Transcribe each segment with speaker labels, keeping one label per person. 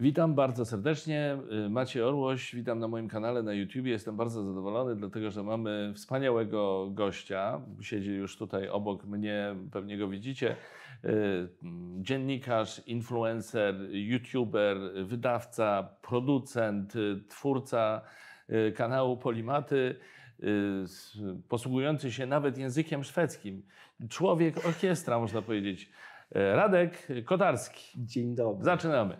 Speaker 1: Witam bardzo serdecznie. Y, Macie Orłoś, witam na moim kanale na YouTube. Jestem bardzo zadowolony, dlatego że mamy wspaniałego gościa. Siedzi już tutaj obok mnie, pewnie go widzicie. Y, dziennikarz, influencer, youtuber, wydawca, producent, y, twórca kanału Polimaty posługujący się nawet językiem szwedzkim. Człowiek orkiestra, można powiedzieć. Radek Kotarski. Dzień dobry. Zaczynamy.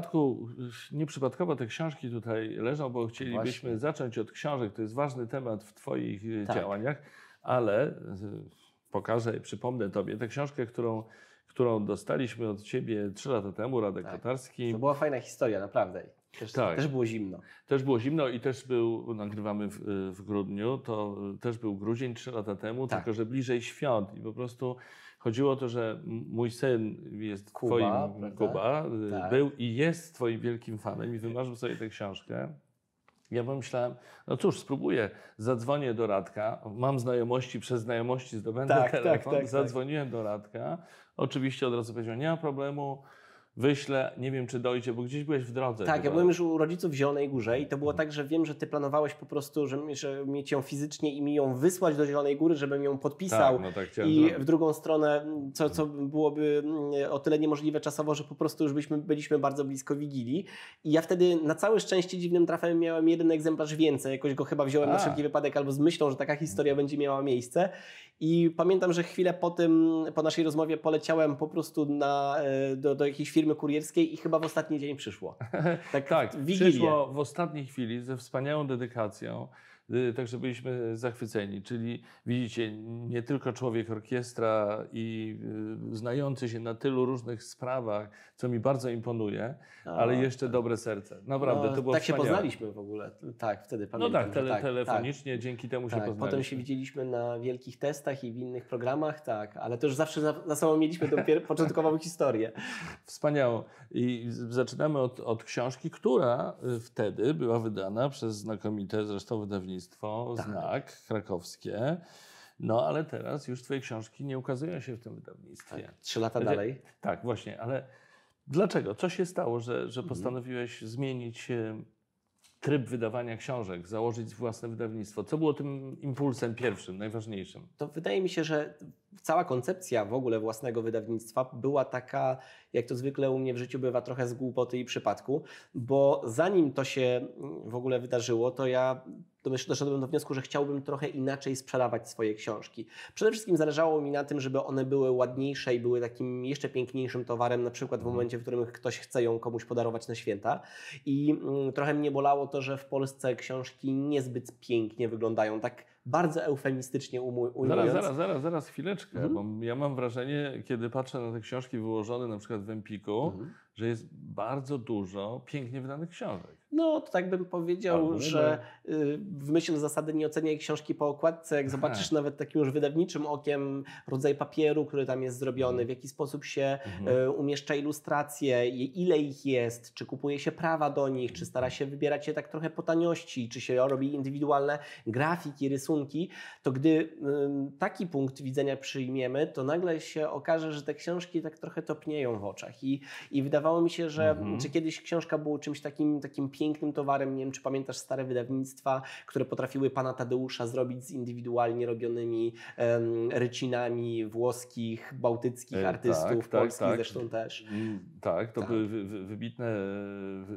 Speaker 1: dodatku nieprzypadkowo te książki tutaj leżą, bo chcielibyśmy Właśnie. zacząć od książek. To jest ważny temat w Twoich e, tak. działaniach, ale e, pokażę i przypomnę Tobie tę książkę, którą, którą dostaliśmy od Ciebie trzy lata temu, Radek tak. Kotarski. To była fajna historia, naprawdę. Też, tak. też było zimno. Też było zimno i też był, nagrywamy w, w grudniu, to też był grudzień trzy lata temu, tak. tylko że bliżej świąt i po prostu Chodziło o to, że mój syn jest Kuba, twoim, prawda? Kuba, y, tak. był i jest twoim wielkim fanem i wymarzył sobie tę książkę. Ja pomyślałem, no cóż, spróbuję, zadzwonię do Radka, mam znajomości, przez znajomości zdobędę tak, telefon, tak, tak, tak. zadzwoniłem do Radka, oczywiście od razu powiedział, nie ma problemu, wyślę, nie wiem czy dojdzie, bo gdzieś byłeś w drodze. Tak, chyba. ja byłem
Speaker 2: już u rodziców w Zielonej Górze i to było mhm. tak, że wiem, że ty planowałeś po prostu, że, że mieć ją fizycznie i mi ją wysłać do Zielonej Góry, żebym ją podpisał. Tak, no tak I w drugą stronę, co, co mhm. byłoby mm, o tyle niemożliwe czasowo, że po prostu już byliśmy, byliśmy bardzo blisko Wigilii. I ja wtedy na całe szczęście dziwnym trafem miałem jeden egzemplarz więcej, jakoś go chyba wziąłem A. na wszelki wypadek albo z myślą, że taka historia mhm. będzie miała miejsce. I pamiętam, że chwilę po tym, po naszej rozmowie poleciałem po prostu na, e, do, do jakiejś firmy, kurierskiej i chyba w ostatni dzień przyszło.
Speaker 1: Tak, tak w przyszło w ostatniej chwili ze wspaniałą dedykacją. Y, Także byliśmy e, zachwyceni. Czyli widzicie, nie tylko człowiek orkiestra i y, znający się na tylu różnych sprawach, co mi bardzo imponuje, no, ale no, jeszcze tak. dobre serce.
Speaker 2: Naprawdę, no, to było Tak wspaniałe. się poznaliśmy w ogóle. Tak, wtedy no pamiętam. No tak, tele, tak, tak. telefonicznie, tak, dzięki temu tak, się poznaliśmy. Potem się widzieliśmy na wielkich testach i w innych programach, tak, ale to już zawsze za, za sobą mieliśmy tą początkową historię.
Speaker 1: Wspaniało. I zaczynamy od, od książki, która y, wtedy była wydana przez znakomite zresztą wydawnictwo wydawnictwo, tak. znak krakowskie. No ale teraz już twoje książki nie ukazują się w tym wydawnictwie. Tak, trzy lata znaczy, dalej. Tak, właśnie, ale dlaczego? Co się stało, że, że mhm. postanowiłeś mhm. zmienić e, tryb wydawania książek, założyć własne wydawnictwo? Co było tym
Speaker 2: impulsem pierwszym, najważniejszym? To wydaje mi się, że cała koncepcja w ogóle własnego wydawnictwa była taka, jak to zwykle u mnie w życiu bywa, trochę z głupoty i przypadku, bo zanim to się mm, w ogóle wydarzyło, to ja doszedłem do wniosku, że chciałbym trochę inaczej sprzedawać swoje książki. Przede wszystkim zależało mi na tym, żeby one były ładniejsze i były takim jeszcze piękniejszym towarem, na przykład w momencie, w którym ktoś chce ją komuś podarować na święta. I mm, trochę mnie bolało to, że w Polsce książki niezbyt pięknie wyglądają, tak bardzo eufemistycznie ujmując. Zaraz, zaraz, zaraz, zaraz chwileczkę, mhm.
Speaker 1: bo ja mam wrażenie, kiedy patrzę na te książki wyłożone na przykład w Empiku, mhm. że jest bardzo dużo pięknie wydanych
Speaker 2: książek. No, to tak bym powiedział, Albo że no. y, w myśl zasady nie oceniaj książki po okładce. Jak zobaczysz nawet takim już wydawniczym okiem rodzaj papieru, który tam jest zrobiony, mhm. w jaki sposób się mhm. y, umieszcza ilustracje, ile ich jest, czy kupuje się prawa do nich, czy stara się wybierać je tak trochę po taniości, czy się robi indywidualne grafiki, rysunki, to gdy y, taki punkt widzenia przyjmiemy, to nagle się okaże, że te książki tak trochę topnieją w oczach. I, i wydawało mi się, że mhm. czy kiedyś książka była czymś takim, takim pięknym, pięknym towarem. Nie wiem, czy pamiętasz stare wydawnictwa, które potrafiły pana Tadeusza zrobić z indywidualnie robionymi um, rycinami włoskich, bałtyckich e, tak, artystów, tak, polskich tak, zresztą tak. też.
Speaker 1: Mm, tak, to tak. były wybitne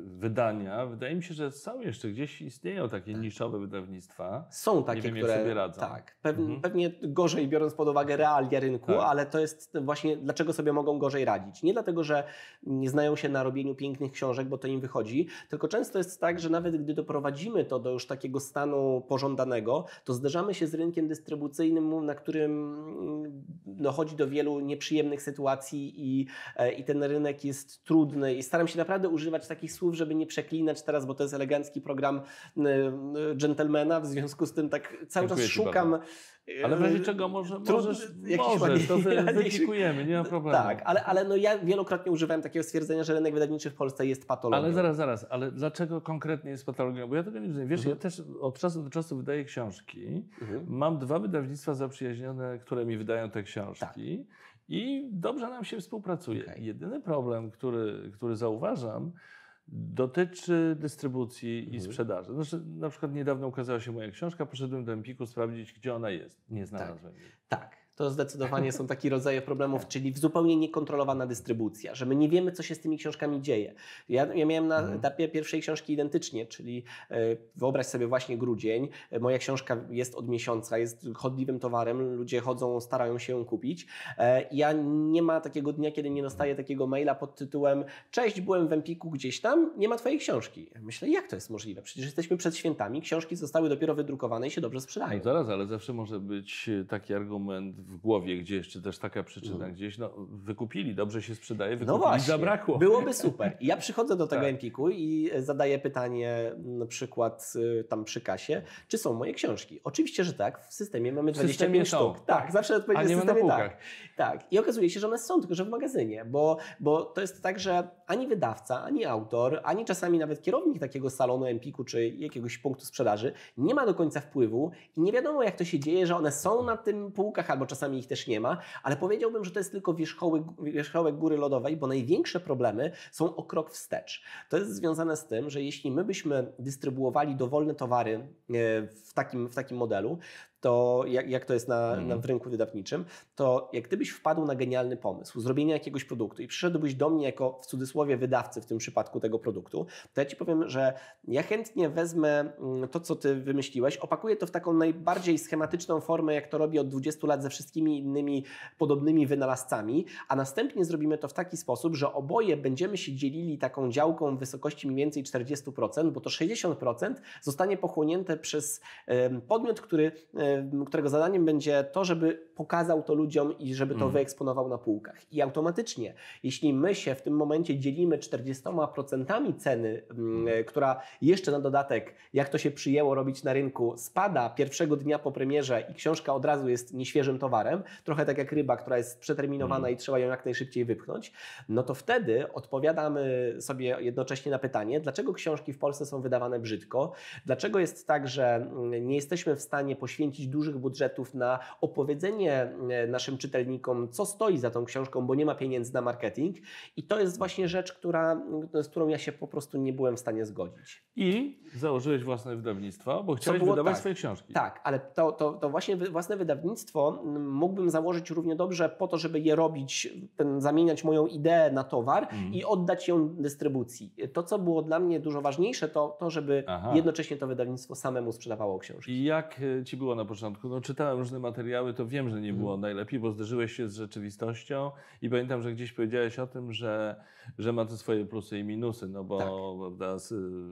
Speaker 1: wydania. Wydaje mi się, że są jeszcze gdzieś istnieją takie tak. niszowe wydawnictwa. Są takie, wiem, które Tak,
Speaker 2: pewnie, mhm. pewnie gorzej biorąc pod uwagę realia rynku, ale to jest właśnie dlaczego sobie mogą gorzej radzić. Nie dlatego, że nie znają się na robieniu pięknych książek, bo to im wychodzi, tylko często jest tak, że nawet gdy doprowadzimy to do już takiego stanu pożądanego, to zderzamy się z rynkiem dystrybucyjnym, na którym dochodzi mm, no, do wielu nieprzyjemnych sytuacji i, e, i ten rynek jest trudny. I staram się naprawdę używać takich słów, żeby nie przeklinać teraz, bo to jest elegancki program dżentelmena, w związku z tym tak cały Dziękuję czas szukam, bardzo. Ale w razie yy, czego może, możesz, możesz to weryfikujemy, nie ma tak, problemu. Tak, ale, ale no ja wielokrotnie używałem takiego stwierdzenia, że rynek wydawniczy w Polsce jest patologią. Ale
Speaker 1: zaraz, zaraz, ale dlaczego konkretnie jest patologią? Bo ja tego nie rozumiem. Wiesz, mhm. ja też od czasu do czasu wydaję książki. Mhm. Mam dwa wydawnictwa zaprzyjaźnione, które mi wydają te książki. Tak. I dobrze nam się współpracuje. Okay. Jedyny problem, który, który zauważam, dotyczy dystrybucji mhm. i sprzedaży. Znaczy, na przykład niedawno ukazała się moja książka, poszedłem do Empiku sprawdzić,
Speaker 2: gdzie ona jest. Nie znalazłem tak. jej. Tak. tak to zdecydowanie są takie rodzaje problemów, tak. czyli w zupełnie niekontrolowana dystrybucja, że my nie wiemy, co się z tymi książkami dzieje. Ja, ja miałem na mhm. etapie pierwszej książki identycznie, czyli e, wyobraź sobie właśnie grudzień, e, moja książka jest od miesiąca, jest chodliwym towarem, ludzie chodzą, starają się ją kupić. E, ja nie ma takiego dnia, kiedy nie dostaję takiego maila pod tytułem cześć, byłem w Empiku gdzieś tam, nie ma twojej książki. Myślę, jak to jest możliwe? Przecież jesteśmy przed świętami, książki zostały dopiero wydrukowane i się dobrze sprzedają. No zaraz,
Speaker 1: ale zawsze może być taki argument w głowie, gdzie jeszcze też taka przyczyna mm. gdzieś, no wykupili, dobrze się sprzedaje, no wykupili, no zabrakło. Byłoby super.
Speaker 2: I ja przychodzę do tego tak. Empiku i e, zadaję pytanie, na przykład e, tam przy kasie, czy są moje książki? Oczywiście, że tak, w systemie mamy 25 sztuk. Tak, tak, zawsze odpowiedź w systemie tak. Tak. I okazuje się, że one są, tylko że w magazynie, bo, bo to jest tak, że ani wydawca, ani autor, ani czasami nawet kierownik takiego salonu Empiku czy jakiegoś punktu sprzedaży nie ma do końca wpływu i nie wiadomo, jak to się dzieje, że one są na tym półkach albo czasami czasami ich też nie ma, ale powiedziałbym, że to jest tylko wierzchołek, wierzchołek góry lodowej, bo największe problemy są o krok wstecz. To jest związane z tym, że jeśli my byśmy dystrybuowali dowolne towary e, w takim, w takim modelu, to jak, jak to jest na, na, w mhm. rynku wydawniczym, to jak gdybyś wpadł na genialny pomysł zrobienia jakiegoś produktu i przyszedłbyś do mnie jako w cudzysłowie wydawcy w tym przypadku tego produktu, to ja Ci powiem, że ja chętnie wezmę mm, to, co Ty wymyśliłeś, opakuję to w taką najbardziej schematyczną formę, jak to robię od 20 lat ze wszystkimi innymi podobnymi wynalazcami, a następnie zrobimy to w taki sposób, że oboje będziemy się dzielili taką działką w wysokości mniej więcej 40%, bo to 60% zostanie pochłonięte przez podmiot, który którego zadaniem będzie to, żeby pokazał to ludziom i żeby to mm. wyeksponował na półkach. I automatycznie, jeśli my się w tym momencie dzielimy 40% ceny, mm. która jeszcze na dodatek, jak to się przyjęło robić na rynku, spada pierwszego dnia po premierze i książka od razu jest nieświeżym towarem, trochę tak jak ryba, która jest przeterminowana mm. i trzeba ją jak najszybciej wypchnąć, no to wtedy odpowiadamy sobie jednocześnie na pytanie, dlaczego książki w Polsce są wydawane brzydko, dlaczego jest tak, że mm, nie jesteśmy w stanie poświęcić dużych budżetów na opowiedzenie e, naszym czytelnikom, co stoi za tą książką, bo nie ma pieniędzy na marketing. I to jest właśnie rzecz, która, z którą ja się po prostu nie byłem w stanie zgodzić. I
Speaker 1: założyłeś własne wydawnictwo, bo chciałeś wydawać tak, swoje
Speaker 2: książki. Tak, ale to, to, to właśnie własne wydawnictwo mógłbym założyć równie dobrze po to, żeby je robić, ten, zamieniać moją ideę na towar mm. i oddać ją dystrybucji. To, co było dla mnie dużo ważniejsze, to to, żeby Aha. jednocześnie to wydawnictwo samemu sprzedawało książki.
Speaker 1: I jak e, Ci było na początku. No, czytałem różne materiały, to wiem, że nie było mhm. najlepiej, bo zderzyłeś się z rzeczywistością i pamiętam, że gdzieś powiedziałeś o tym, że że ma to swoje plusy i minusy, no bo tak.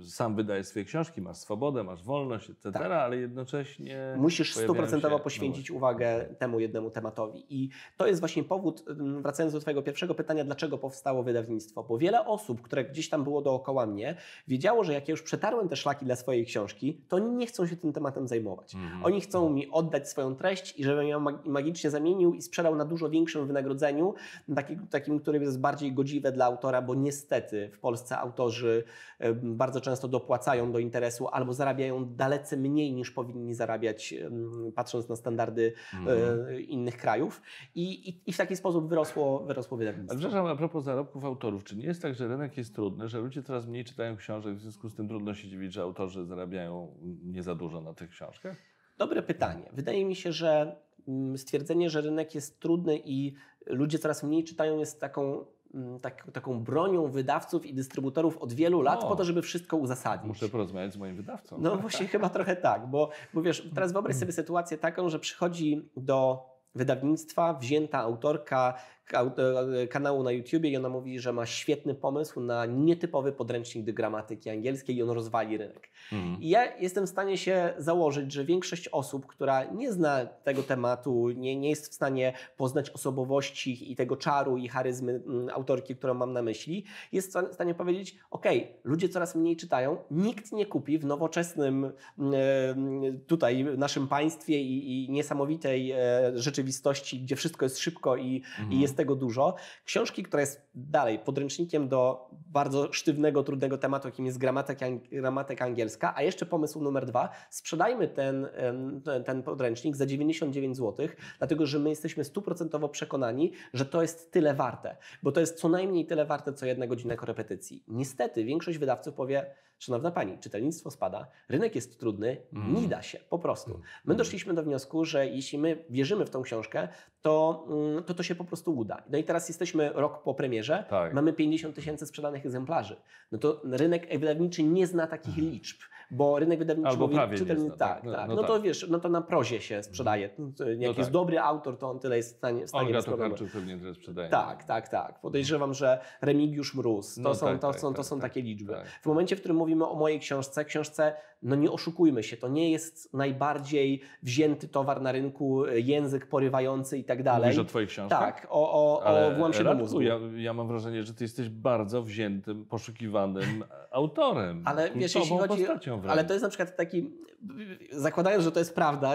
Speaker 1: sam wydajesz swoje książki, masz swobodę, masz wolność, etc., tak.
Speaker 2: ale jednocześnie... Musisz stuprocentowo poświęcić uwagę temu jednemu tematowi. I to jest właśnie powód, mm, wracając do Twojego pierwszego pytania, dlaczego powstało wydawnictwo, bo wiele osób, które gdzieś tam było dookoła mnie, wiedziało, że jak ja już przetarłem te szlaki dla swojej książki, to oni nie chcą się tym tematem zajmować. Mhm. Oni chcą mhm. mi oddać swoją treść i żebym ją magicznie zamienił i sprzedał na dużo większym wynagrodzeniu, takim, takim które jest bardziej godziwe dla autora, autora, bo niestety w Polsce autorzy bardzo często dopłacają do interesu albo zarabiają dalece mniej niż powinni zarabiać, patrząc na standardy e, mhm. innych krajów. I, i, I, w taki sposób wyrosło, wyrosło wydawnictwo. Ale
Speaker 1: przepraszam, a propos zarobków autorów, czy nie jest tak, że rynek jest trudny, że ludzie coraz mniej czytają książek, w związku z tym trudno się dziwić, że autorzy zarabiają nie za dużo na tych książkach?
Speaker 2: Dobre pytanie. Wydaje mi się, że mm, stwierdzenie, że rynek jest trudny i ludzie coraz mniej czytają, jest taką Mm, tak, taką bronią wydawców i dystrybutorów od wielu lat po to, żeby wszystko uzasadnić. Muszę porozmawiać z moim wydawcą. No właśnie chyba trochę tak, bo, bo wiesz, teraz wyobraź sobie sytuację taką, że przychodzi do wydawnictwa wzięta autorka E, kanału na YouTubie i ona mówi, że ma świetny pomysł na nietypowy podręcznik do gramatyki angielskiej i on rozwali rynek. Mhm. I ja jestem w stanie się założyć, że większość osób, która nie zna tego tematu, nie, nie jest w stanie poznać osobowości i tego czaru i charyzmy mm, autorki, którą mam na myśli, jest w stanie powiedzieć, ok, ludzie coraz mniej czytają, nikt nie kupi w nowoczesnym mm, e, tutaj naszym państwie i, i niesamowitej e, rzeczywistości, gdzie wszystko jest szybko i, mhm. i jest tego dużo. Książki, która jest dalej podręcznikiem do bardzo sztywnego, trudnego tematu, jakim jest gramatyka, gramatyka angielska, a jeszcze pomysł numer dwa, sprzedajmy ten, ten podręcznik za 99 zł, dlatego że my jesteśmy stuprocentowo przekonani, że to jest tyle warte, bo to jest co najmniej tyle warte, co jedna godzina korepetycji. Niestety większość wydawców powie, szanowna pani, czytelnictwo spada, rynek jest trudny, mm. nie da się, po prostu. Mm. My doszliśmy do wniosku, że jeśli my wierzymy w tą książkę, to mm, to, to się po prostu uda uda. No i teraz jesteśmy rok po premierze, tak. mamy 50 tysięcy sprzedanych egzemplarzy. No to rynek wydawniczy nie zna takich mhm. liczb bo rynek wydawniczy Albo mówi, prawie jest, tak, no, tak. No, no, no to tak. wiesz, no to na prozie się sprzedaje. Mhm. Jak no jest tak. dobry autor, to on tyle jest w stanie, w stanie Olga Tokarczuk pewnie że sprzedaje. Tak, tak, tak. Podejrzewam, że Remigiusz Mróz, to no tak, tak, są, to są, to są takie liczby. W momencie, w którym mówimy o mojej książce, książce, no nie oszukujmy się, to nie jest najbardziej wzięty towar na rynku, język porywający i tak dalej. Mówisz o twojej książce? Tak, o, o, o Włam się Radku, do mózgu. Ja,
Speaker 1: ja mam wrażenie, że ty jesteś bardzo wziętym, poszukiwanym autorem. Ale wiesz, jeśli chodzi, postacią ale to
Speaker 2: jest na przykład taki, zakładając, że to jest prawda,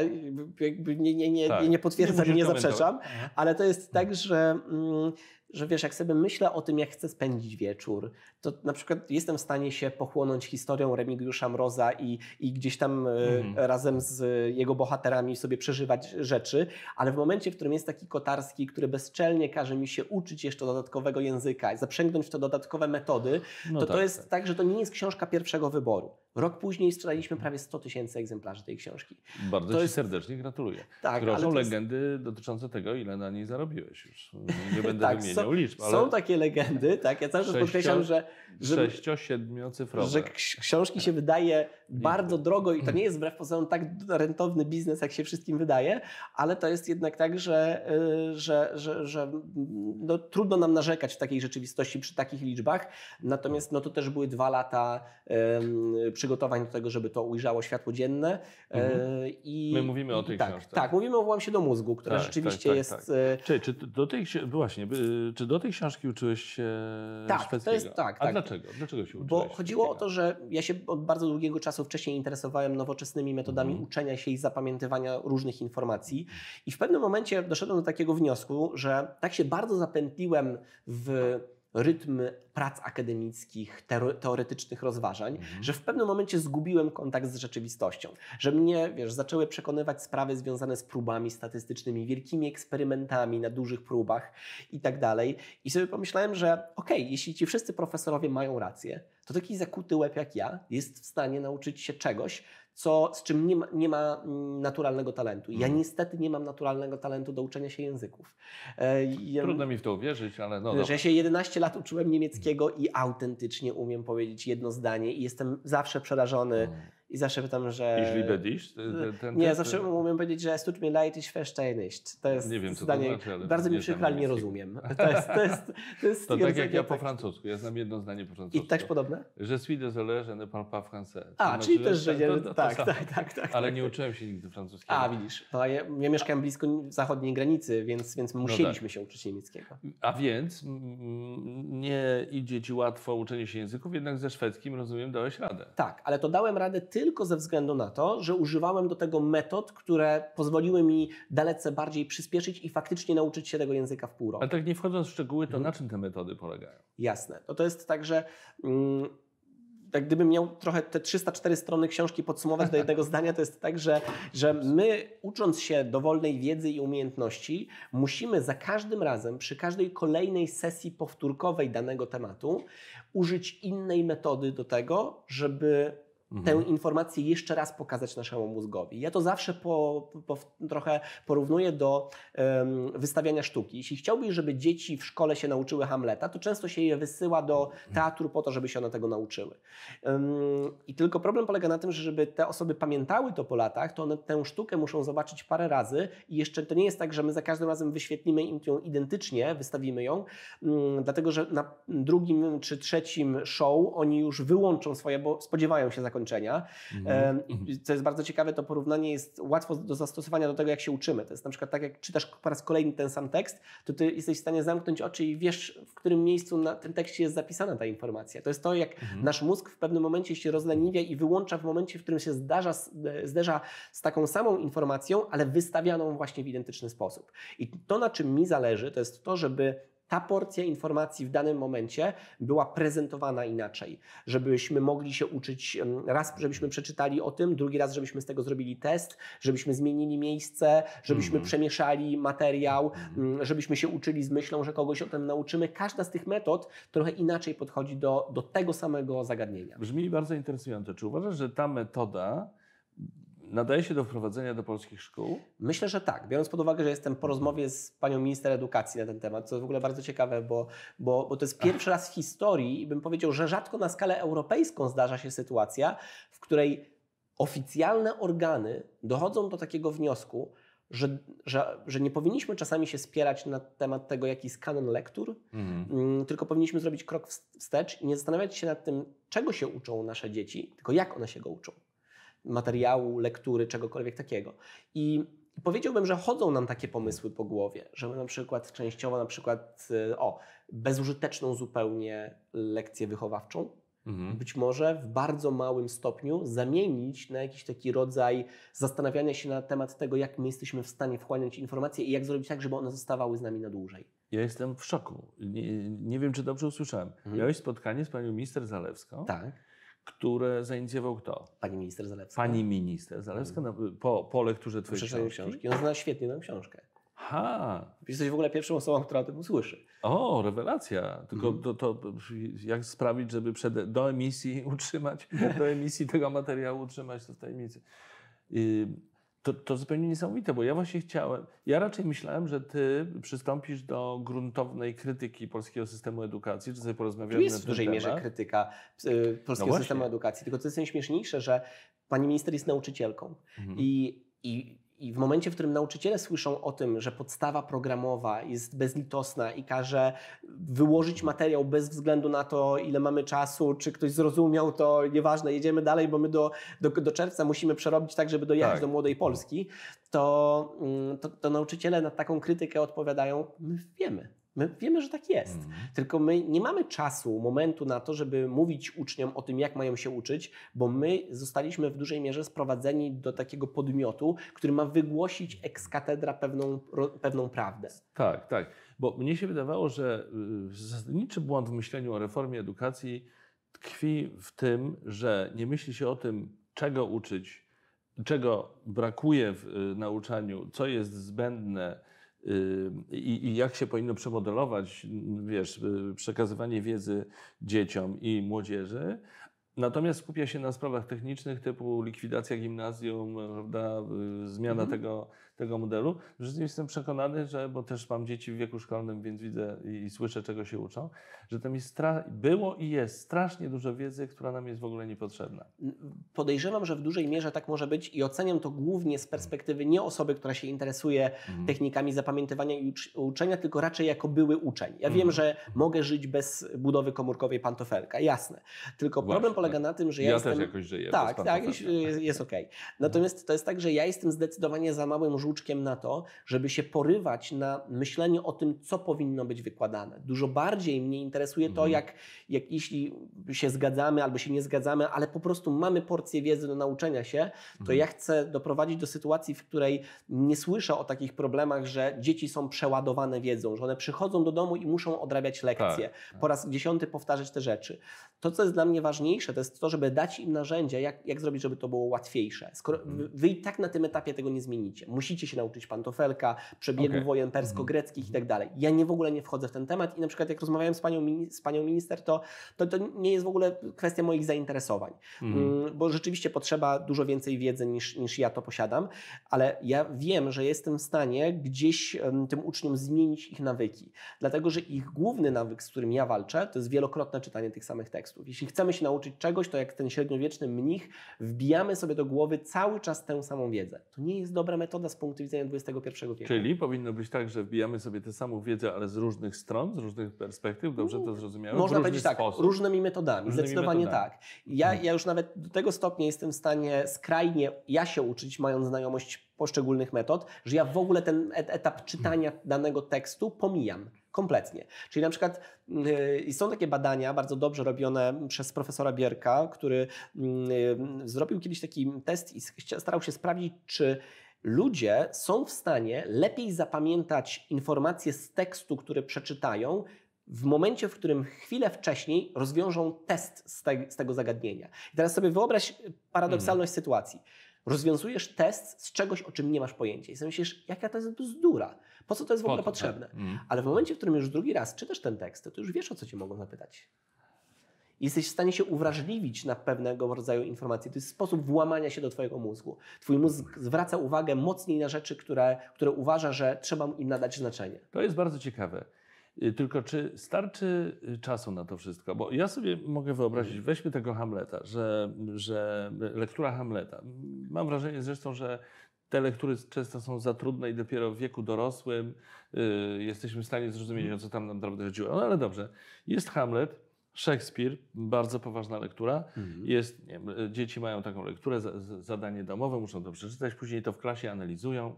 Speaker 2: jakby nie, nie, nie, tak. nie potwierdzam nie, nie zaprzeczam, ale to jest mhm. tak, że, mm, że wiesz, jak sobie myślę o tym, jak chcę spędzić wieczór, to na przykład jestem w stanie się pochłonąć historią Remigiusza Mroza i, i gdzieś tam e, mhm. razem z jego bohaterami sobie przeżywać rzeczy, ale w momencie, w którym jest taki kotarski, który bezczelnie każe mi się uczyć jeszcze dodatkowego języka, zaprzęgnąć w to dodatkowe metody, no to tak, to jest tak. tak, że to nie jest książka pierwszego wyboru. Rok później sprzedaliśmy mhm. prawie 100 tysięcy egzemplarzy tej książki. Bardzo to Ci jest... serdecznie gratuluję.
Speaker 1: Tak, Krążą jest... legendy dotyczące tego, ile na niej zarobiłeś już. Nie będę tak, wymieniał liczb. Ale... Są
Speaker 2: takie legendy, tak. Ja cały czas podkreślam, że żeby,
Speaker 1: sześcio-siedmiocyfrowe. Że
Speaker 2: książki się wydaje bardzo drogo i to nie jest wbrew pozorom tak rentowny biznes, jak się wszystkim wydaje, ale to jest jednak tak, że, y, że, że, że mm, no, trudno nam narzekać w takiej rzeczywistości przy takich liczbach. Natomiast no, to też były dwa lata um, przygotowań do tego, żeby to ujrzało światło dzienne. E, mhm. I, My mówimy o tej tak, książce. Tak, mówimy o Włam się do mózgu, która tak, rzeczywiście tak, tak, jest... Tak.
Speaker 1: E, czy, czy do tej, właśnie, czy do tej książki uczyłeś się tak, szwedzkiego? To jest, tak, a tak. dlaczego? Dlaczego
Speaker 2: się uczyłeś? Bo chodziło takiego? o to, że ja się od bardzo długiego czasu wcześniej interesowałem nowoczesnymi metodami mm. uczenia się i zapamiętywania różnych informacji i w pewnym momencie doszedłem do takiego wniosku, że tak się bardzo zapętliłem w rytm prac akademickich, teoretycznych rozważań, mhm. że w pewnym momencie zgubiłem kontakt z rzeczywistością, że mnie, wiesz, zaczęły przekonywać sprawy związane z próbami statystycznymi, wielkimi eksperymentami na dużych próbach i tak dalej. I sobie pomyślałem, że okej, okay, jeśli ci wszyscy profesorowie mają rację, to taki zakuty łeb jak ja jest w stanie nauczyć się czegoś, co, z czym nie ma, nie ma mm, naturalnego talentu. Ja mhm. niestety nie mam naturalnego talentu do uczenia się języków. E, Trudno
Speaker 1: mi w to uwierzyć, ale no. Że
Speaker 2: się 11 lat uczyłem niemieckiego i autentycznie umiem powiedzieć jedno zdanie i jestem zawsze przerażony. Mm i zawsze pytam, że... Ich
Speaker 1: będziesz, nie, ten, zawsze
Speaker 2: ten... umiem powiedzieć, że es tut mir leid, ich verstehe To jest nie wiem, co zdanie, to znaczy, ale bardzo mi przykro, ale nie rozumiem. To jest, to jest, to jest to tak jak ja po
Speaker 1: francusku, ja znam jedno zdanie po francusku. I tak podobne? Je suis désolé, je ne parle pas français. A, znaczy, czyli też, tak, że... To, to, tak, tak, tak, tak. Ale tak. nie uczyłem się nigdy francuskiego.
Speaker 2: A, widzisz. To no, ja, ja mieszkałem blisko zachodniej granicy, więc, więc no musieliśmy no tak. się uczyć niemieckiego.
Speaker 1: A więc nie idzie Ci łatwo uczenie się języków, jednak ze szwedzkim, rozumiem, dałeś radę.
Speaker 2: Tak, ale to dałem radę ty tylko ze względu na to, że używałem do tego metod, które pozwoliły mi dalece bardziej przyspieszyć i faktycznie nauczyć się tego języka w pół roku. Ale tak nie wchodząc w szczegóły, to mhm. na czym te metody polegają? Jasne. No to jest tak, że tak gdybym miał trochę te 304 strony książki podsumować do jednego zdania, to jest tak, że, że my ucząc się dowolnej wiedzy i umiejętności, musimy za każdym razem, przy każdej kolejnej sesji powtórkowej danego tematu, użyć innej metody do tego, żeby Mhm. tę informację jeszcze raz pokazać naszemu mózgowi. Ja to zawsze po, po, trochę porównuję do um, wystawiania sztuki. Jeśli chciałbyś, żeby dzieci w szkole się nauczyły Hamleta, to często się je wysyła do mhm. teatru po to, żeby się one tego nauczyły. Um, I tylko problem polega na tym, że żeby te osoby pamiętały to po latach, to one tę sztukę muszą zobaczyć parę razy i jeszcze to nie jest tak, że my za każdym razem wyświetlimy im ją identycznie, wystawimy ją, um, dlatego że na drugim czy trzecim show oni już wyłączą swoje, bo spodziewają się zakończenia zakończenia. Mhm. mhm. Co jest bardzo ciekawe, to porównanie jest łatwo do zastosowania do tego, jak się uczymy. To jest na przykład tak, jak czytasz po raz kolejny ten sam tekst, to ty jesteś w stanie zamknąć oczy i wiesz, w którym miejscu na tym tekście jest zapisana ta informacja. To jest to, jak mhm. nasz mózg w pewnym momencie się rozleniwia i wyłącza w momencie, w którym się zdarza, e, zderza z taką samą informacją, ale wystawianą właśnie w identyczny sposób. I to, na czym mi zależy, to jest to, żeby ta porcja informacji w danym momencie była prezentowana inaczej, żebyśmy mogli się uczyć raz, żebyśmy przeczytali o tym, drugi raz, żebyśmy z tego zrobili test, żebyśmy zmienili miejsce, żebyśmy mm. przemieszali materiał, mhm. żebyśmy się uczyli z myślą, że kogoś o tym nauczymy. Każda z tych metod trochę inaczej podchodzi do, do tego samego zagadnienia. Brzmi bardzo interesująco. Czy uważasz, że ta metoda nadaje się do wprowadzenia do polskich szkół? Myślę, że tak. Biorąc pod uwagę, że jestem po rozmowie z panią minister edukacji na ten temat, co w ogóle bardzo ciekawe, bo, bo, bo to jest pierwszy raz w historii i bym powiedział, że rzadko na skalę europejską zdarza się sytuacja, w której oficjalne organy dochodzą do takiego wniosku, że, że, że nie powinniśmy czasami się spierać na temat tego, jaki jest kanon lektur, mhm. mm, tylko powinniśmy zrobić krok wstecz i nie zastanawiać się nad tym, czego się uczą nasze dzieci, tylko jak one się go uczą materiału, lektury, czegokolwiek takiego. I powiedziałbym, że chodzą nam takie pomysły po głowie, że my na przykład częściowo na przykład y, o bezużyteczną zupełnie lekcję wychowawczą mhm. być może w bardzo małym stopniu zamienić na jakiś taki rodzaj zastanawiania się na temat tego, jak my jesteśmy w stanie wchłaniać informacje i jak zrobić tak, żeby one zostawały z nami na dłużej.
Speaker 1: Ja jestem w szoku. Nie, nie wiem, czy dobrze usłyszałem. Mhm. Miałeś spotkanie z panią minister Zalewską. Tak które
Speaker 2: zainicjował kto? Pani minister Zalewska. Pani minister Zalewska hmm. po, po lekturze twojej książki. książki. On no, zna świetnie tę książkę. Ha. Jesteś w ogóle pierwszą osobą, która o tym usłyszy. O,
Speaker 1: rewelacja. Tylko mhm. to, to, jak sprawić, żeby przed, do emisji utrzymać, do emisji tego materiału utrzymać to w tajemnicy. To, to zupełnie niesamowite, bo ja właśnie chciałem, ja raczej myślałem, że ty przystąpisz do gruntownej krytyki
Speaker 2: polskiego systemu edukacji, czy sobie porozmawiamy tu jest na w dużej mierze krytyka y, polskiego no systemu edukacji, tylko co jest najśmieszniejsze, że pani minister jest nauczycielką mhm. i, i i w momencie, w którym nauczyciele słyszą o tym, że podstawa programowa jest bezlitosna i każe wyłożyć materiał bez względu na to, ile mamy czasu, czy ktoś zrozumiał to, nieważne, jedziemy dalej, bo my do, do, do czerwca musimy przerobić tak, żeby dojechać tak. do młodej Polski, to, mm, to, to nauczyciele na taką krytykę odpowiadają: My wiemy. My wiemy, że tak jest. Mm. Tylko my nie mamy czasu, momentu na to, żeby mówić uczniom o tym, jak mają się uczyć, bo my zostaliśmy w dużej mierze sprowadzeni do takiego podmiotu, który ma wygłosić ex katedra pewną, pewną prawdę.
Speaker 1: Tak, tak. Bo mnie się wydawało, y, że zasadniczy błąd w myśleniu o reformie edukacji tkwi w tym, że nie myśli się o tym, czego uczyć, czego brakuje w y, nauczaniu, co jest zbędne Y, i, i, jak się powinno przemodelować, mm, wiesz, y, przekazywanie wiedzy dzieciom i młodzieży. Natomiast skupia się na sprawach technicznych typu likwidacja gimnazjum, prawda, y, zmiana mhm. tego, tego modelu. Rzeczywiście jestem przekonany, że, bo też mam dzieci w wieku szkolnym, więc widzę i, i słyszę, czego się uczą, że tam jest było i jest strasznie dużo wiedzy, która nam jest w ogóle niepotrzebna.
Speaker 2: Podejrzewam, że w dużej mierze tak może być i oceniam to głównie z perspektywy nie osoby, która się interesuje mhm. technikami zapamiętywania i uczenia, tylko raczej jako były uczeń. Ja wiem, mhm. że mogę żyć bez budowy komórkowej pantofelka, jasne. Tylko Właśnie. problem polega na tym, że ja, ja jestem... Ja też jakoś żyję Tak, tak, jest, jest okej. Okay. Natomiast to jest tak, że ja jestem zdecydowanie za małym żółtym kruczkiem na to, żeby się porywać na myślenie o tym, co powinno być wykładane. Dużo bardziej mnie interesuje to, mhm. jak, jak jeśli się zgadzamy albo się nie zgadzamy, ale po prostu mamy porcję wiedzy do nauczenia się, to mhm. ja chcę doprowadzić do sytuacji, w której nie słyszę o takich problemach, że dzieci są przeładowane wiedzą, że one przychodzą do domu i muszą odrabiać tak, lekcje. Tak. Po raz dziesiąty powtarzać te rzeczy. To, co jest dla mnie ważniejsze, to jest to, żeby dać im narzędzia, jak, jak zrobić, żeby to było łatwiejsze. Skoro mhm. wy i tak na tym etapie tego nie zmienicie. Musi musicie się nauczyć pantofelka, przebiegu okay. wojen persko-greckich i mhm. tak dalej. Ja nie w ogóle nie wchodzę w ten temat i na przykład jak rozmawiałem z panią, z panią minister, to, to, to nie jest w ogóle kwestia moich zainteresowań, mhm. mm, bo rzeczywiście potrzeba dużo więcej wiedzy niż, niż ja to posiadam, ale ja wiem, że jestem w stanie gdzieś tym uczniom zmienić ich nawyki, dlatego że ich główny nawyk, z którym ja walczę, to jest wielokrotne czytanie tych samych tekstów. Jeśli chcemy się nauczyć czegoś, to jak ten średniowieczny mnich, wbijamy sobie do głowy cały czas tę samą wiedzę. To nie jest dobra metoda punktu widzenia XXI wieku. Czyli
Speaker 1: powinno być tak, że wbijamy sobie tę samą wiedzę, ale z różnych stron, z różnych perspektyw, dobrze to zrozumiałem? Można powiedzieć tak, sposób. różnymi
Speaker 2: metodami, różnymi zdecydowanie metodami. tak. Ja, mhm. ja już nawet do tego stopnia jestem w stanie skrajnie ja się uczyć, mając znajomość poszczególnych metod, że ja w ogóle ten etap czytania danego tekstu pomijam. Kompletnie. Czyli na przykład yy, są takie badania bardzo dobrze robione przez profesora Bierka, który yy, zrobił kiedyś taki test i starał się sprawdzić, czy Ludzie są w stanie lepiej zapamiętać informacje z tekstu, które przeczytają, w momencie, w którym chwilę wcześniej rozwiążą test z, te, z tego zagadnienia. I teraz sobie wyobraź e, paradoksalność mhm. sytuacji. Rozwiązujesz test z czegoś, o czym nie masz pojęcia. I sobie myślisz, jaka to jest bzdura, po co to jest w ogóle to, tak. potrzebne. Tak. Mhm. Ale w momencie, w którym już drugi raz czytasz ten tekst, to już wiesz, o co cię mogą zapytać. Jesteś w stanie się uwrażliwić na pewnego rodzaju informacje. To jest sposób włamania się do Twojego mózgu. Twój mózg zwraca uwagę mocniej na rzeczy, które, które uważa, że trzeba im nadać znaczenie. To jest bardzo ciekawe. Y, tylko czy
Speaker 1: starczy y, czasu na to wszystko? Bo ja sobie mogę wyobrazić, mhm. weźmy tego Hamleta, że, że lektura Hamleta. Mam wrażenie zresztą, że te lektury często są za trudne i dopiero w wieku dorosłym y, jesteśmy w stanie zrozumieć, o co tam nam naprawdę chodziło. No ale dobrze, jest Hamlet Szekspir, bardzo poważna lektura. Mhm. Jest, wiem, e, dzieci mają taką lekturę, zadanie domowe, muszą to przeczytać, później to w klasie analizują,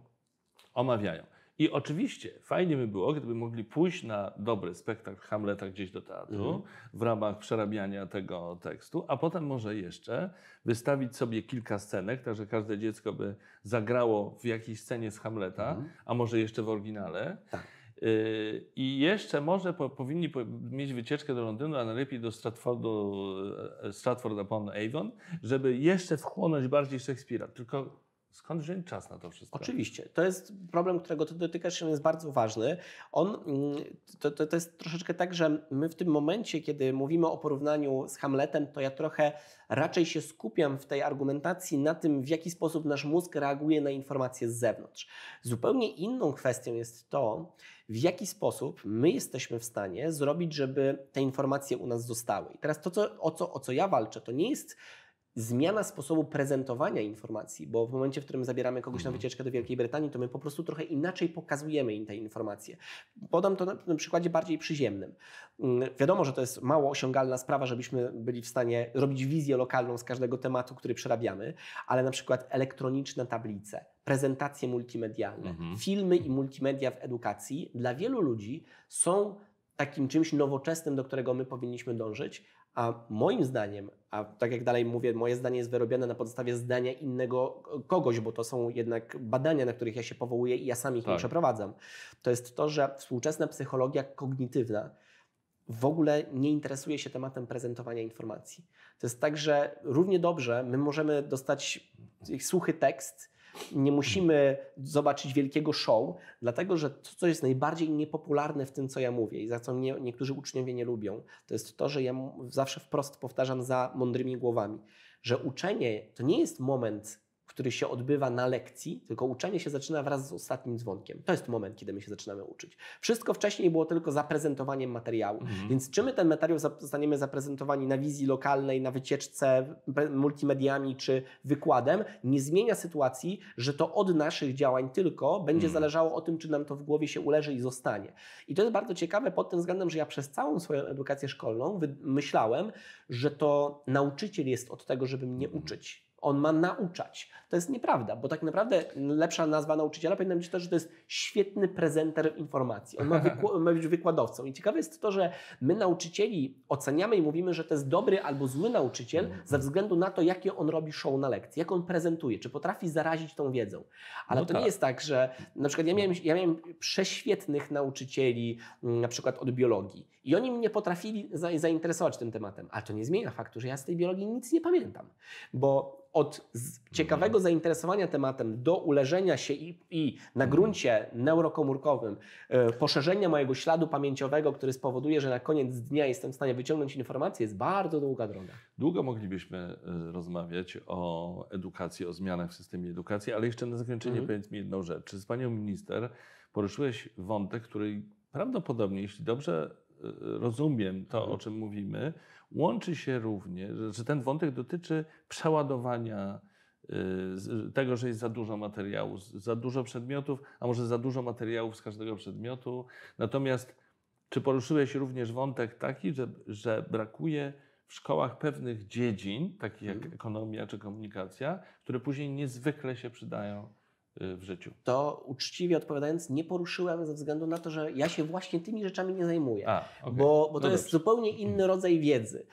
Speaker 1: omawiają. I oczywiście fajnie by było, gdyby mogli pójść na dobry spektakl Hamleta gdzieś do teatru mhm. w ramach przerabiania tego tekstu, a potem może jeszcze wystawić sobie kilka scenek, tak że każde dziecko by zagrało w jakiejś scenie z Hamleta, mhm. a może jeszcze w oryginale. Tak. Yy, I jeszcze może po, powinni mieć wycieczkę do Londynu, a najlepiej do Stratfordu, e, Stratford upon Avon, żeby jeszcze wchłonąć bardziej Szekspira. Tylko Skąd wziąć czas na to wszystko?
Speaker 2: Oczywiście. To jest problem, którego ty dotykasz, on jest bardzo ważny. On, mm, to, to, to jest troszeczkę tak, że my w tym momencie, kiedy mówimy o porównaniu z Hamletem, to ja trochę raczej się skupiam w tej argumentacji na tym, w jaki sposób nasz mózg reaguje na informacje z zewnątrz. Zupełnie inną kwestią jest to, w jaki sposób my jesteśmy w stanie zrobić, żeby te informacje u nas zostały. I teraz to, co, o, co, o co ja walczę, to nie jest zmiana sposobu prezentowania informacji, bo w momencie, w którym zabieramy kogoś na mhm. wycieczkę do Wielkiej Brytanii, to my po prostu trochę inaczej pokazujemy im te informacje. Podam to na przykładzie bardziej przyziemnym. Mm, wiadomo, że to jest mało osiągalna sprawa, żebyśmy byli w stanie robić wizję lokalną z każdego tematu, który przerabiamy, ale na przykład elektroniczne tablice, prezentacje multimedialne, mhm. filmy i multimedia w edukacji dla wielu ludzi są takim czymś nowoczesnym, do którego my powinniśmy dążyć, a moim zdaniem, a tak jak dalej mówię, moje zdanie jest wyrobione na podstawie zdania innego kogoś, bo to są jednak badania, na których ja się powołuję i ja sam ich tak. nie przeprowadzam. To jest to, że współczesna psychologia kognitywna w ogóle nie interesuje się tematem prezentowania informacji. To jest tak, że równie dobrze my możemy dostać suchy tekst, nie musimy zobaczyć wielkiego show, dlatego że to, co jest najbardziej niepopularne w tym, co ja mówię i za co mnie niektórzy uczniowie nie lubią, to jest to, że ja zawsze wprost powtarzam za mądrymi głowami, że uczenie to nie jest moment który się odbywa na lekcji, tylko uczenie się zaczyna wraz z ostatnim dzwonkiem. To jest moment, kiedy my się zaczynamy uczyć. Wszystko wcześniej było tylko zaprezentowaniem materiału. Mhm. Więc czy my ten materiał zostaniemy zaprezentowani na wizji lokalnej, na wycieczce, multimediami czy wykładem, nie zmienia sytuacji, że to od naszych działań tylko będzie mhm. zależało o tym, czy nam to w głowie się uleży i zostanie. I to jest bardzo ciekawe pod tym względem, że ja przez całą swoją edukację szkolną myślałem, że to nauczyciel jest od tego, żeby mnie mhm. uczyć on ma nauczać. To jest nieprawda, bo tak naprawdę lepsza nazwa nauczyciela powinna być to, że to jest świetny prezenter informacji. On ma, wykł- ma być wykładowcą. I ciekawe jest to, że my nauczycieli oceniamy i mówimy, że to jest dobry albo zły nauczyciel mhm. ze względu na to, jakie on robi show na lekcji, jak on prezentuje, czy potrafi zarazić tą wiedzą. Ale no to tak. nie jest tak, że na przykład ja miałem, ja miałem prześwietnych nauczycieli, mm, na przykład od biologii. I oni mnie potrafili zainteresować tym tematem, ale to nie zmienia faktu, że ja z tej biologii nic nie pamiętam, bo od ciekawego zainteresowania tematem do uleżenia się i, i na gruncie neurokomórkowym y, poszerzenia mojego śladu pamięciowego, który spowoduje, że na koniec dnia jestem w stanie wyciągnąć informacje, jest bardzo długa droga. Długo moglibyśmy e,
Speaker 1: rozmawiać o edukacji, o zmianach w systemie edukacji, ale jeszcze na zakończenie mhm. powiedz mi jedną rzecz. Czy z panią minister poruszyłeś wątek, który prawdopodobnie, jeśli dobrze rozumiem to, mhm. o czym mówimy, łączy się również, że ten wątek dotyczy przeładowania y, tego, że jest za dużo materiału, za dużo przedmiotów, a może za dużo materiałów z każdego przedmiotu. Natomiast czy poruszyłeś również wątek taki, że, że brakuje w szkołach pewnych dziedzin, takich jak mhm. ekonomia
Speaker 2: czy komunikacja, które później niezwykle się przydają Y, w życiu. To uczciwie odpowiadając, nie poruszyłem ze względu na to, że ja się właśnie tymi rzeczami nie zajmuję, A, okay. bo, bo to no jest dobrze. zupełnie mhm. inny rodzaj wiedzy.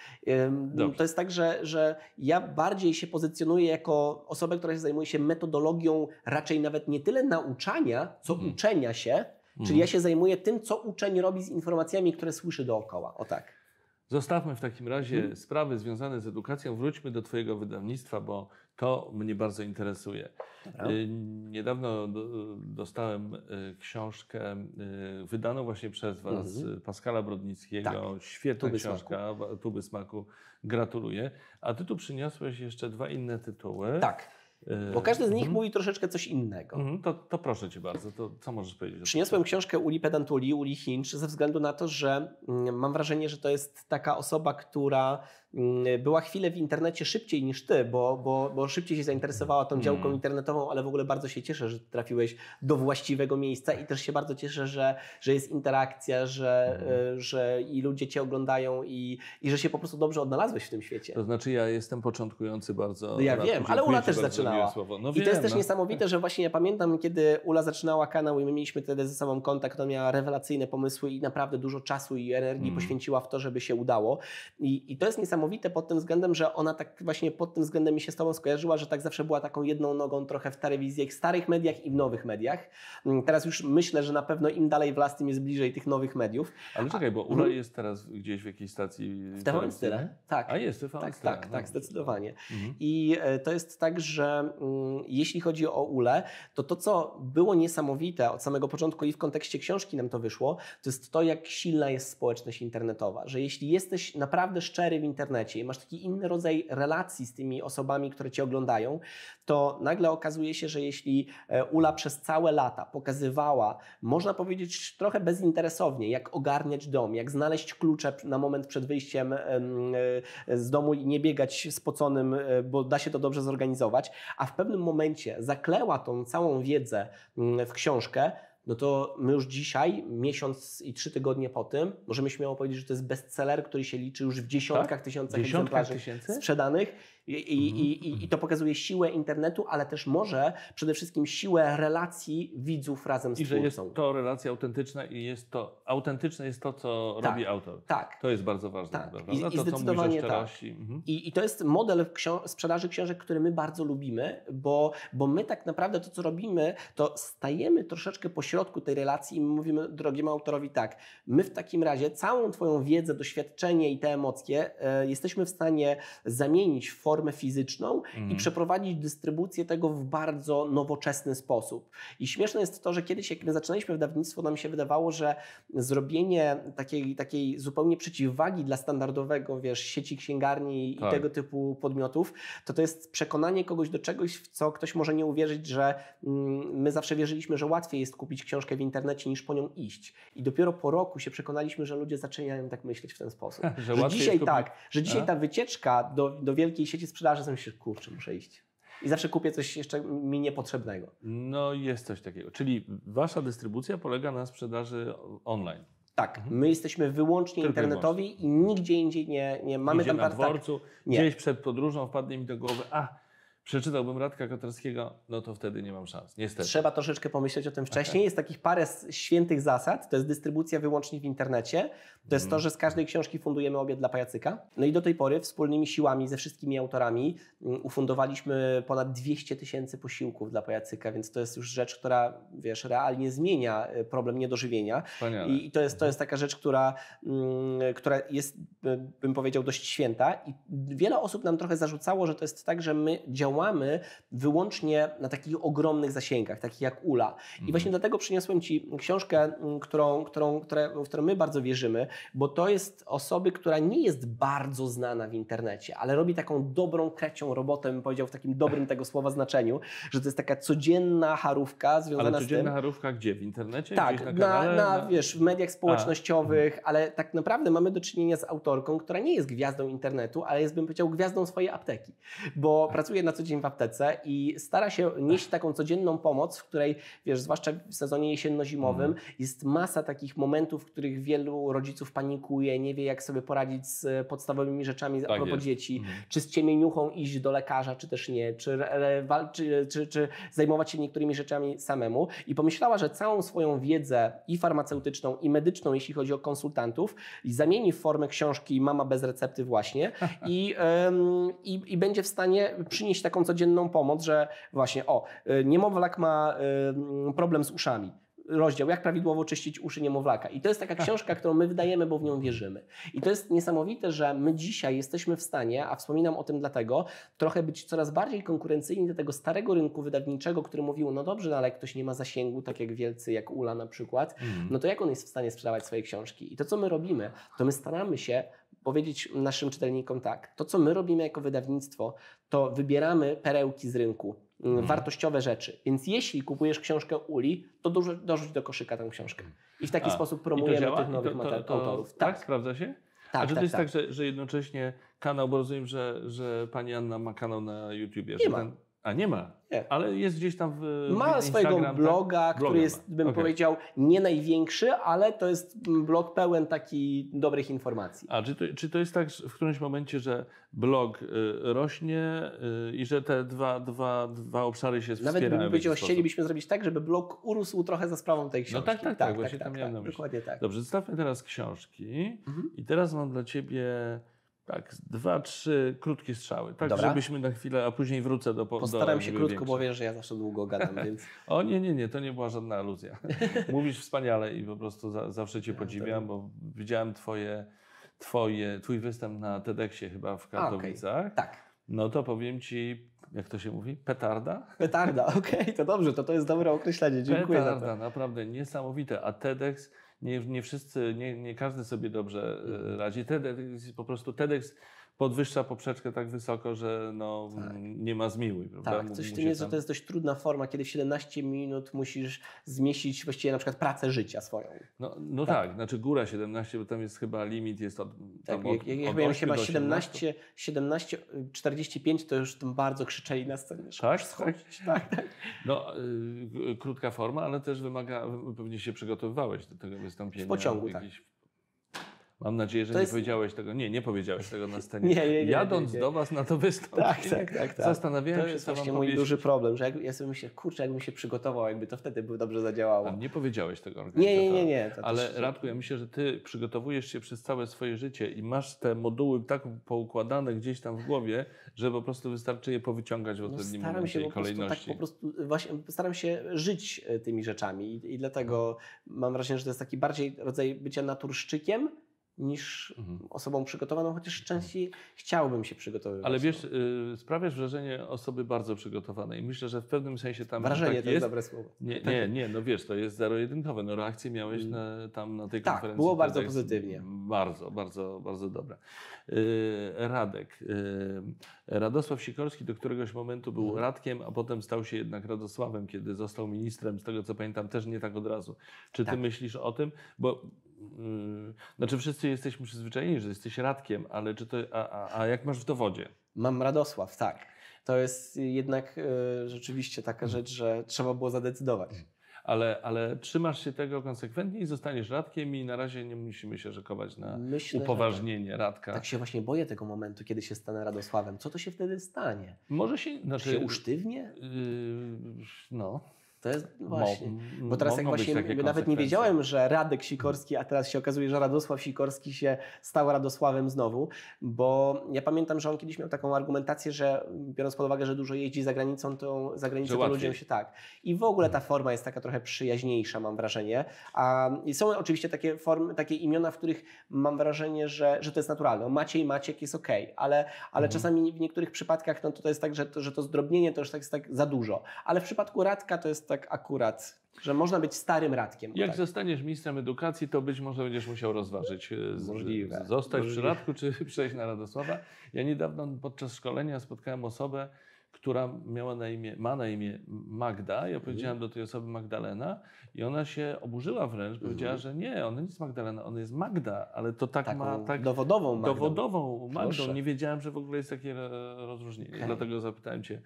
Speaker 2: Dobrze. To jest tak, że, że ja bardziej się pozycjonuję jako osobę, która się zajmuje się metodologią raczej nawet nie tyle nauczania, co hmm. uczenia się, Czyli mhm. ja się zajmuję tym, co uczeń robi z informacjami, które słyszy dookoła. O tak.
Speaker 1: Zostawmy w takim razie mhm. sprawy związane z edukacją, wróćmy do Twojego wydawnictwa, bo to mnie bardzo interesuje. Y, niedawno do, dostałem y, książkę y, wydaną właśnie przez Was, mhm. Paskala Brodnickiego. Tak. Świetna Tuby książka, smaku. Tuby Smaku. Gratuluję. A Ty tu przyniosłeś jeszcze
Speaker 2: dwa inne tytuły. Tak. Yy, Bo każdy z nich mm. mówi troszeczkę coś innego. Mm,
Speaker 1: to, to, proszę Cię bardzo, to co możesz powiedzieć?
Speaker 2: Przyniosłem książkę Uli Pedantuli, Uli Hinch, ze względu na to, że mm, mam wrażenie, że to jest taka osoba, która Mm, była chwilę w internecie szybciej niż ty, bo, bo, bo szybciej się zainteresowała tą działką mm. internetową, ale w ogóle bardzo się cieszę, że trafiłeś do właściwego miejsca i też się bardzo cieszę, że, że jest interakcja, że, mm. że i ludzie cię oglądają i, i że się po prostu dobrze odnalazłeś w tym świecie. To znaczy ja jestem początkujący bardzo. No ja wiem, ale Ula też zaczynała. No I wiem, to jest też no. niesamowite, że właśnie ja pamiętam, kiedy Ula zaczynała kanał i my mieliśmy wtedy ze sobą kontakt, ona miała rewelacyjne pomysły i naprawdę dużo czasu i energii mm. poświęciła w to, żeby się udało. I, i to jest niesamowite niesamowite pod tym względem, że ona tak właśnie pod tym względem mi się z Tobą skojarzyła, że tak zawsze była taką jedną nogą trochę w telewizji, w starych mediach i w nowych mediach. Mm, teraz już myślę, że na pewno im dalej w tym jest bliżej tych nowych mediów. Ale czekaj, bo mm. Ula jest teraz gdzieś w jakiejś stacji W TVN Style, tak. A jest TVN tak, tak, tak, tak, zdecydowanie. Mhm. I e, to jest tak, że mm, jeśli chodzi o Ulę, to to, co było niesamowite od samego początku i w kontekście książki nam to wyszło, to jest to, jak silna jest społeczność internetowa, że jeśli jesteś naprawdę szczery w internecie, internecie i masz taki inny rodzaj relacji z tymi osobami, które cię oglądają, to nagle okazuje się, że jeśli e, Ula przez całe lata pokazywała, można powiedzieć trochę bezinteresownie, jak ogarniać dom, jak znaleźć klucze na moment przed wyjściem e, z domu i nie biegać spoconym, e, bo da się to dobrze zorganizować, a w pewnym momencie zakleła tą całą wiedzę mm, w książkę, no to my już dzisiaj, miesiąc i trzy tygodnie po tym, możemy śmiało powiedzieć, że to jest bestseller, który się liczy już w dziesiątkach tak? tysiącach egzemplarzy tysięcy? sprzedanych Mhm, I, i, i, I, mhm. to pokazuje siłę internetu, ale też może przede wszystkim siłę relacji widzów razem z I twórcą. I że jest
Speaker 1: to relacja autentyczna i jest to autentyczne jest to, co tak, robi autor. Tak. To jest bardzo ważne. Tak. I, no to, i zdecydowanie tak.
Speaker 2: Mhm. I, I to jest model książ sprzedaży książek, który my bardzo lubimy, bo, bo my tak naprawdę to, co robimy, to stajemy troszeczkę pośrodku tej relacji i mówimy drogiemu autorowi tak, my w takim razie całą Twoją wiedzę, doświadczenie i te emocje y, jesteśmy w stanie zamienić w formę fizyczną i mhm. przeprowadzić dystrybucję tego w bardzo nowoczesny sposób. I śmieszne jest to, że kiedyś, jak my zaczynaliśmy wydawnictwo, nam się wydawało, że zrobienie takiej, takiej zupełnie przeciwwagi dla standardowego, wiesz, sieci księgarni tak. i tego typu podmiotów, to to jest przekonanie kogoś do czegoś, w co ktoś może nie uwierzyć, że mm, my zawsze wierzyliśmy, że łatwiej jest kupić książkę w internecie niż po nią iść. I dopiero po roku się przekonaliśmy, że ludzie zaczynają tak myśleć w ten sposób. że, że dzisiaj kupić... tak, że dzisiaj A? ta wycieczka do, do wielkiej sieci sieci sprzedaży, sobie się kurczę, muszę iść. I zawsze kupię coś jeszcze mi niepotrzebnego.
Speaker 1: No jest coś takiego. Czyli wasza dystrybucja polega na sprzedaży online. Tak, mhm.
Speaker 2: my jesteśmy wyłącznie Tylko internetowi i nigdzie indziej nie, nie mamy Idzie tam... na tak- tak- dworcu, tak,
Speaker 1: nie. gdzieś przed podróżą wpadnie mi do głowy, a przeczytałbym Radka Kotarskiego, no to wtedy nie mam szans. Niestety.
Speaker 2: Trzeba troszeczkę pomyśleć o tym wcześniej. Jest takich parę świętych zasad. To jest dystrybucja wyłącznie w internecie. To jest to, mhm. że z każdej książki fundujemy obiad dla pajacyka. No i do tej pory wspólnymi siłami ze wszystkimi autorami mm, ufundowaliśmy ponad 200 tysięcy posiłków dla pajacyka, więc to jest już rzecz, która wiesz, realnie zmienia e, problem niedożywienia. Wspaniale. I to jest, to mhm. jest taka rzecz, która, mm, która jest, e, bym powiedział, dość święta. I wiele osób nam trochę zarzucało, że to jest tak, że my działamy działamy wyłącznie na takich ogromnych zasięgach, takich jak ULA. I mhm. właśnie dlatego przyniosłem Ci książkę, mm, którą, którą, które, w którą my bardzo wierzymy, bo to jest osoby, która nie jest bardzo znana w internecie, ale robi taką dobrą krecią robotę, bym powiedział w takim dobrym tego słowa znaczeniu, że to jest taka codzienna harówka związana ale codzienna z tym...
Speaker 1: harówka gdzie? W internecie? Tak, na, kanale, na, na,
Speaker 2: wiesz, w mediach społecznościowych, A. ale tak naprawdę mamy do czynienia z autorką, która nie jest gwiazdą internetu, ale jest, bym powiedział, gwiazdą swojej apteki, bo A. Tak. pracuje na co co dzień w aptece i stara się nieść taką codzienną pomoc, w której, wiesz, zwłaszcza w sezonie jesienno-zimowym, mm. jest masa takich momentów, w których wielu rodziców panikuje, nie wie jak sobie poradzić z podstawowymi rzeczami tak a propos jest. dzieci, mm. czy z ciemieniuchą iść do lekarza, czy też nie, czy, czy, czy, czy zajmować się niektórymi rzeczami samemu. I pomyślała, że całą swoją wiedzę i farmaceutyczną, i medyczną, jeśli chodzi o konsultantów, zamieni w formę książki Mama bez recepty właśnie i, i, i będzie w stanie przynieść taką taką codzienną pomoc, że właśnie o, y, niemowlak ma y, problem z uszami rozdział, jak prawidłowo czyścić uszy niemowlaka. I to jest taka tak. książka, którą my wydajemy, bo w nią wierzymy. I to jest niesamowite, że my dzisiaj jesteśmy w stanie, a wspominam o tym dlatego, trochę być coraz bardziej konkurencyjni do tego starego rynku wydawniczego, który mówił, no dobrze, no ale jak ktoś nie ma zasięgu, tak jak wielcy, jak Ula na przykład, mm. no to jak on jest w stanie sprzedawać swoje książki? I to, co my robimy, to my staramy się powiedzieć naszym czytelnikom tak, to co my robimy jako wydawnictwo, to wybieramy perełki z rynku, mm, mhm. wartościowe rzeczy. Więc jeśli kupujesz książkę Uli, to dużo, dorzuć do koszyka tę książkę. Mhm. I w taki A, sposób promujemy tych nowych to, to, to, autorów.
Speaker 1: Tak, tak, sprawdza się? Tak, A czy tak, to jest tak, tak że, że, jednocześnie kanał, bo rozumiem, że, że pani Anna ma kanał na
Speaker 2: YouTubie. Nie ma. Ten... A nie ma. Nie. Ale jest
Speaker 1: gdzieś tam w. Ma swojego bloga, tak? bloga, który jest, ma. bym okay. powiedział,
Speaker 2: nie największy, ale to jest blog pełen takich dobrych informacji.
Speaker 1: A czy to, czy to jest tak w którymś momencie, że blog y, rośnie y, i że te dwa, dwa, dwa obszary się wspierają? Nawet bym chcielibyśmy
Speaker 2: zrobić tak, żeby blog urósł trochę za sprawą tej no tak, książki. No tak, tak, tak. tak, tak tak, tak, tak, Dokładnie tak.
Speaker 1: Dobrze, zostawmy teraz książki. Mhm. I teraz mam dla ciebie tak, dwa, trzy krótkie strzały. Tak, Dobra. żebyśmy na chwilę, a później wrócę do... Postaram do, się krótko, większe. bo wiesz, że ja zawsze długo gadam, więc... o nie, nie, nie, to nie była żadna aluzja. Mówisz wspaniale i po prostu za, zawsze Cię podziwiam, bo widziałem twoje, twoje, Twój występ na TEDxie chyba w Katowicach. A, okay. Tak. No to powiem Ci, jak to się mówi? Petarda?
Speaker 2: Petarda, okej, okay, to dobrze, to to jest dobre określenie, dziękuję Petarda,
Speaker 1: za to. naprawdę niesamowite, a TEDx nie, nie wszyscy, nie, nie każdy sobie dobrze e, mhm. radzi. TEDx, po prostu TEDx podwyższa poprzeczkę tak wysoko, że no, tak. nie ma zmiłuj. Prawda? Tak, coś w tym jest, że to
Speaker 2: jest dość trudna forma, kiedy w 17 minut musisz zmieścić właściwie na przykład pracę życia swoją.
Speaker 1: No, no tak. tak. znaczy góra 17, bo tam jest chyba limit, jest
Speaker 2: od tak, od, jak, jak miałem chyba 17, 17, 45, to już tam bardzo krzyczeli na scenie. Tak, tak, schodzić. tak. tak, No, y, krótka forma, ale też
Speaker 1: wymaga, pewnie się przygotowywałeś do tego wystąpienia. W pociągu, tak. jakiś, tak Mam nadzieję, że to nie jest... powiedziałeś tego. Nie, nie powiedziałeś tego na scenie. nie, nie, nie, Jadąc do was na to wystąpienie, tak, tak, tak, tak. zastanawiałem to jest właśnie mój powiedzieć. duży
Speaker 2: problem, że jak, ja sobie myślę, kurczę, jakbym się przygotował, jakby to wtedy by dobrze zadziałało. A nie powiedziałeś tego organizatorowi. Nie, nie, nie. nie ale też... Radku, ja
Speaker 1: myślę, że ty przygotowujesz się przez całe swoje życie i masz te moduły tak poukładane gdzieś tam w głowie, że po prostu wystarczy je powyciągać w no odpowiednim no, staram się po kolejności.
Speaker 2: Tak po prostu, tak y, właśnie staram się żyć y, tymi rzeczami i, i dlatego mhm. mam wrażenie, że to jest taki bardziej rodzaj bycia naturszczykiem, niż mhm. osobą przygotowaną, chociaż mhm. częściej chciałbym się przygotowywać. Ale
Speaker 1: wiesz, y, sprawiasz wrażenie osoby bardzo przygotowanej. Myślę, że w pewnym sensie tam Wrażenie tak to jest dobre słowo. Nie, tak nie, nie, no wiesz, to jest zero-jedynkowe. No reakcję miałeś mm. na, tam na tej tak, konferencji. Tak, było bardzo pozytywnie. Bardzo, bardzo, bardzo dobre. Y, Radek. Y, Radosław Sikorski do któregoś momentu był mhm. Radkiem, a potem stał się jednak Radosławem, kiedy został ministrem. Z tego co pamiętam, też nie tak od razu. Czy ty tak. myślisz o tym? Bo Mm, znaczy wszyscy jesteśmy przyzwyczajeni,
Speaker 2: że jesteś radkiem, ale czy to, a, a, a jak masz w dowodzie? Mam Radosław, tak. To jest jednak y, rzeczywiście taka rzecz, że trzeba było zadecydować. Ale,
Speaker 1: ale trzymasz się tego konsekwentnie i zostaniesz radkiem i na razie nie musimy się rzekować na Myślę, tak. upoważnienie
Speaker 2: radka. Tak się właśnie boję tego momentu, kiedy się stanę Radosławem. Co to się wtedy stanie?
Speaker 1: Może się... Znaczy, się usztywnie? Yy, no... To jest no właśnie. Bo teraz jak właśnie nawet nie wiedziałem,
Speaker 2: że Radek Sikorski, a teraz się okazuje, że Radosław Sikorski się stał Radosławem znowu, bo ja pamiętam, że on kiedyś miał taką argumentację, że biorąc pod uwagę, że dużo jeździ za granicą, to za granicą to ludziom się tak. I w ogóle ta forma jest taka trochę przyjaźniejsza, mam wrażenie. A są oczywiście takie formy, takie imiona, w których mam wrażenie, że, że to jest naturalne. Maciej Maciek jest ok, ale, ale mhm. czasami w niektórych przypadkach no, to, to jest tak, że to, że to zdrobnienie to już tak jest tak za dużo. Ale w przypadku Radka to jest tak akurat, że można być starym radkiem. Jak tak.
Speaker 1: zostaniesz ministrem edukacji, to być może będziesz musiał rozważyć, e, Możliwe. zostać Możliwe. przy radku, czy przejść na Radosława. Ja niedawno podczas szkolenia spotkałem osobę, która miała na imię, ma na imię Magda. Ja mhm. powiedziałem do tej osoby Magdalena i ona się oburzyła wręcz. Mhm. Powiedziała, że nie, ona nie jest Magdalena, ona jest Magda,
Speaker 2: ale to tak Taką ma... Tak, dowodową Magdą. Dowodową Magdą. Nie
Speaker 1: wiedziałem, że w ogóle jest takie rozróżnienie. Okay. Dlatego zapytałem Cię,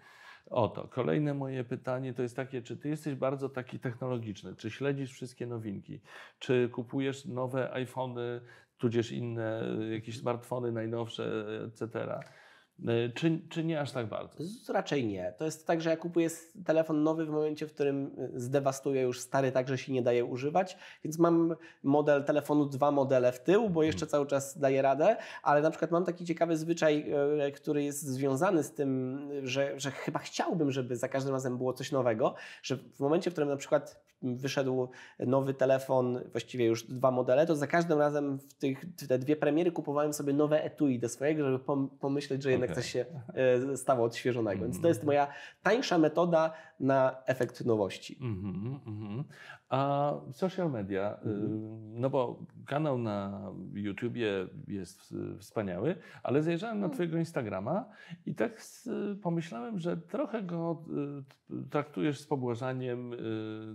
Speaker 1: Oto, kolejne moje pytanie to jest takie, czy ty jesteś bardzo taki technologiczny, czy śledzisz wszystkie nowinki, czy kupujesz nowe iPhony, tudzież inne jakieś smartfony najnowsze, etc. E, czy, czy nie aż tak bardzo?
Speaker 2: Raczej nie. To jest tak, że ja kupuję telefon nowy w momencie, w którym e, zdewastuję już stary, tak że się nie daje używać, więc mam model telefonu, dwa modele w tył, bo jeszcze mhm. cały czas daję radę, ale na przykład mam taki ciekawy zwyczaj, e, który jest związany z tym, że, że chyba chciałbym, żeby za każdym razem było coś nowego, że w momencie, w którym na przykład wyszedł nowy telefon, właściwie już dwa modele, to za każdym razem w, tych, w te dwie premiery kupowałem sobie nowe etui do swojego, żeby pomyśleć, że jednak jednak coś się e, stało odświeżonego. Więc to jest mhm. moja tańsza metoda na efekt nowości. Mhm, mhm.
Speaker 1: A social media, y, no bo kanał na YouTubie jest wspaniały, ale zajrzałem na Twojego Instagrama i tak pomyślałem,
Speaker 2: że trochę go y, traktujesz z pobłażaniem, y,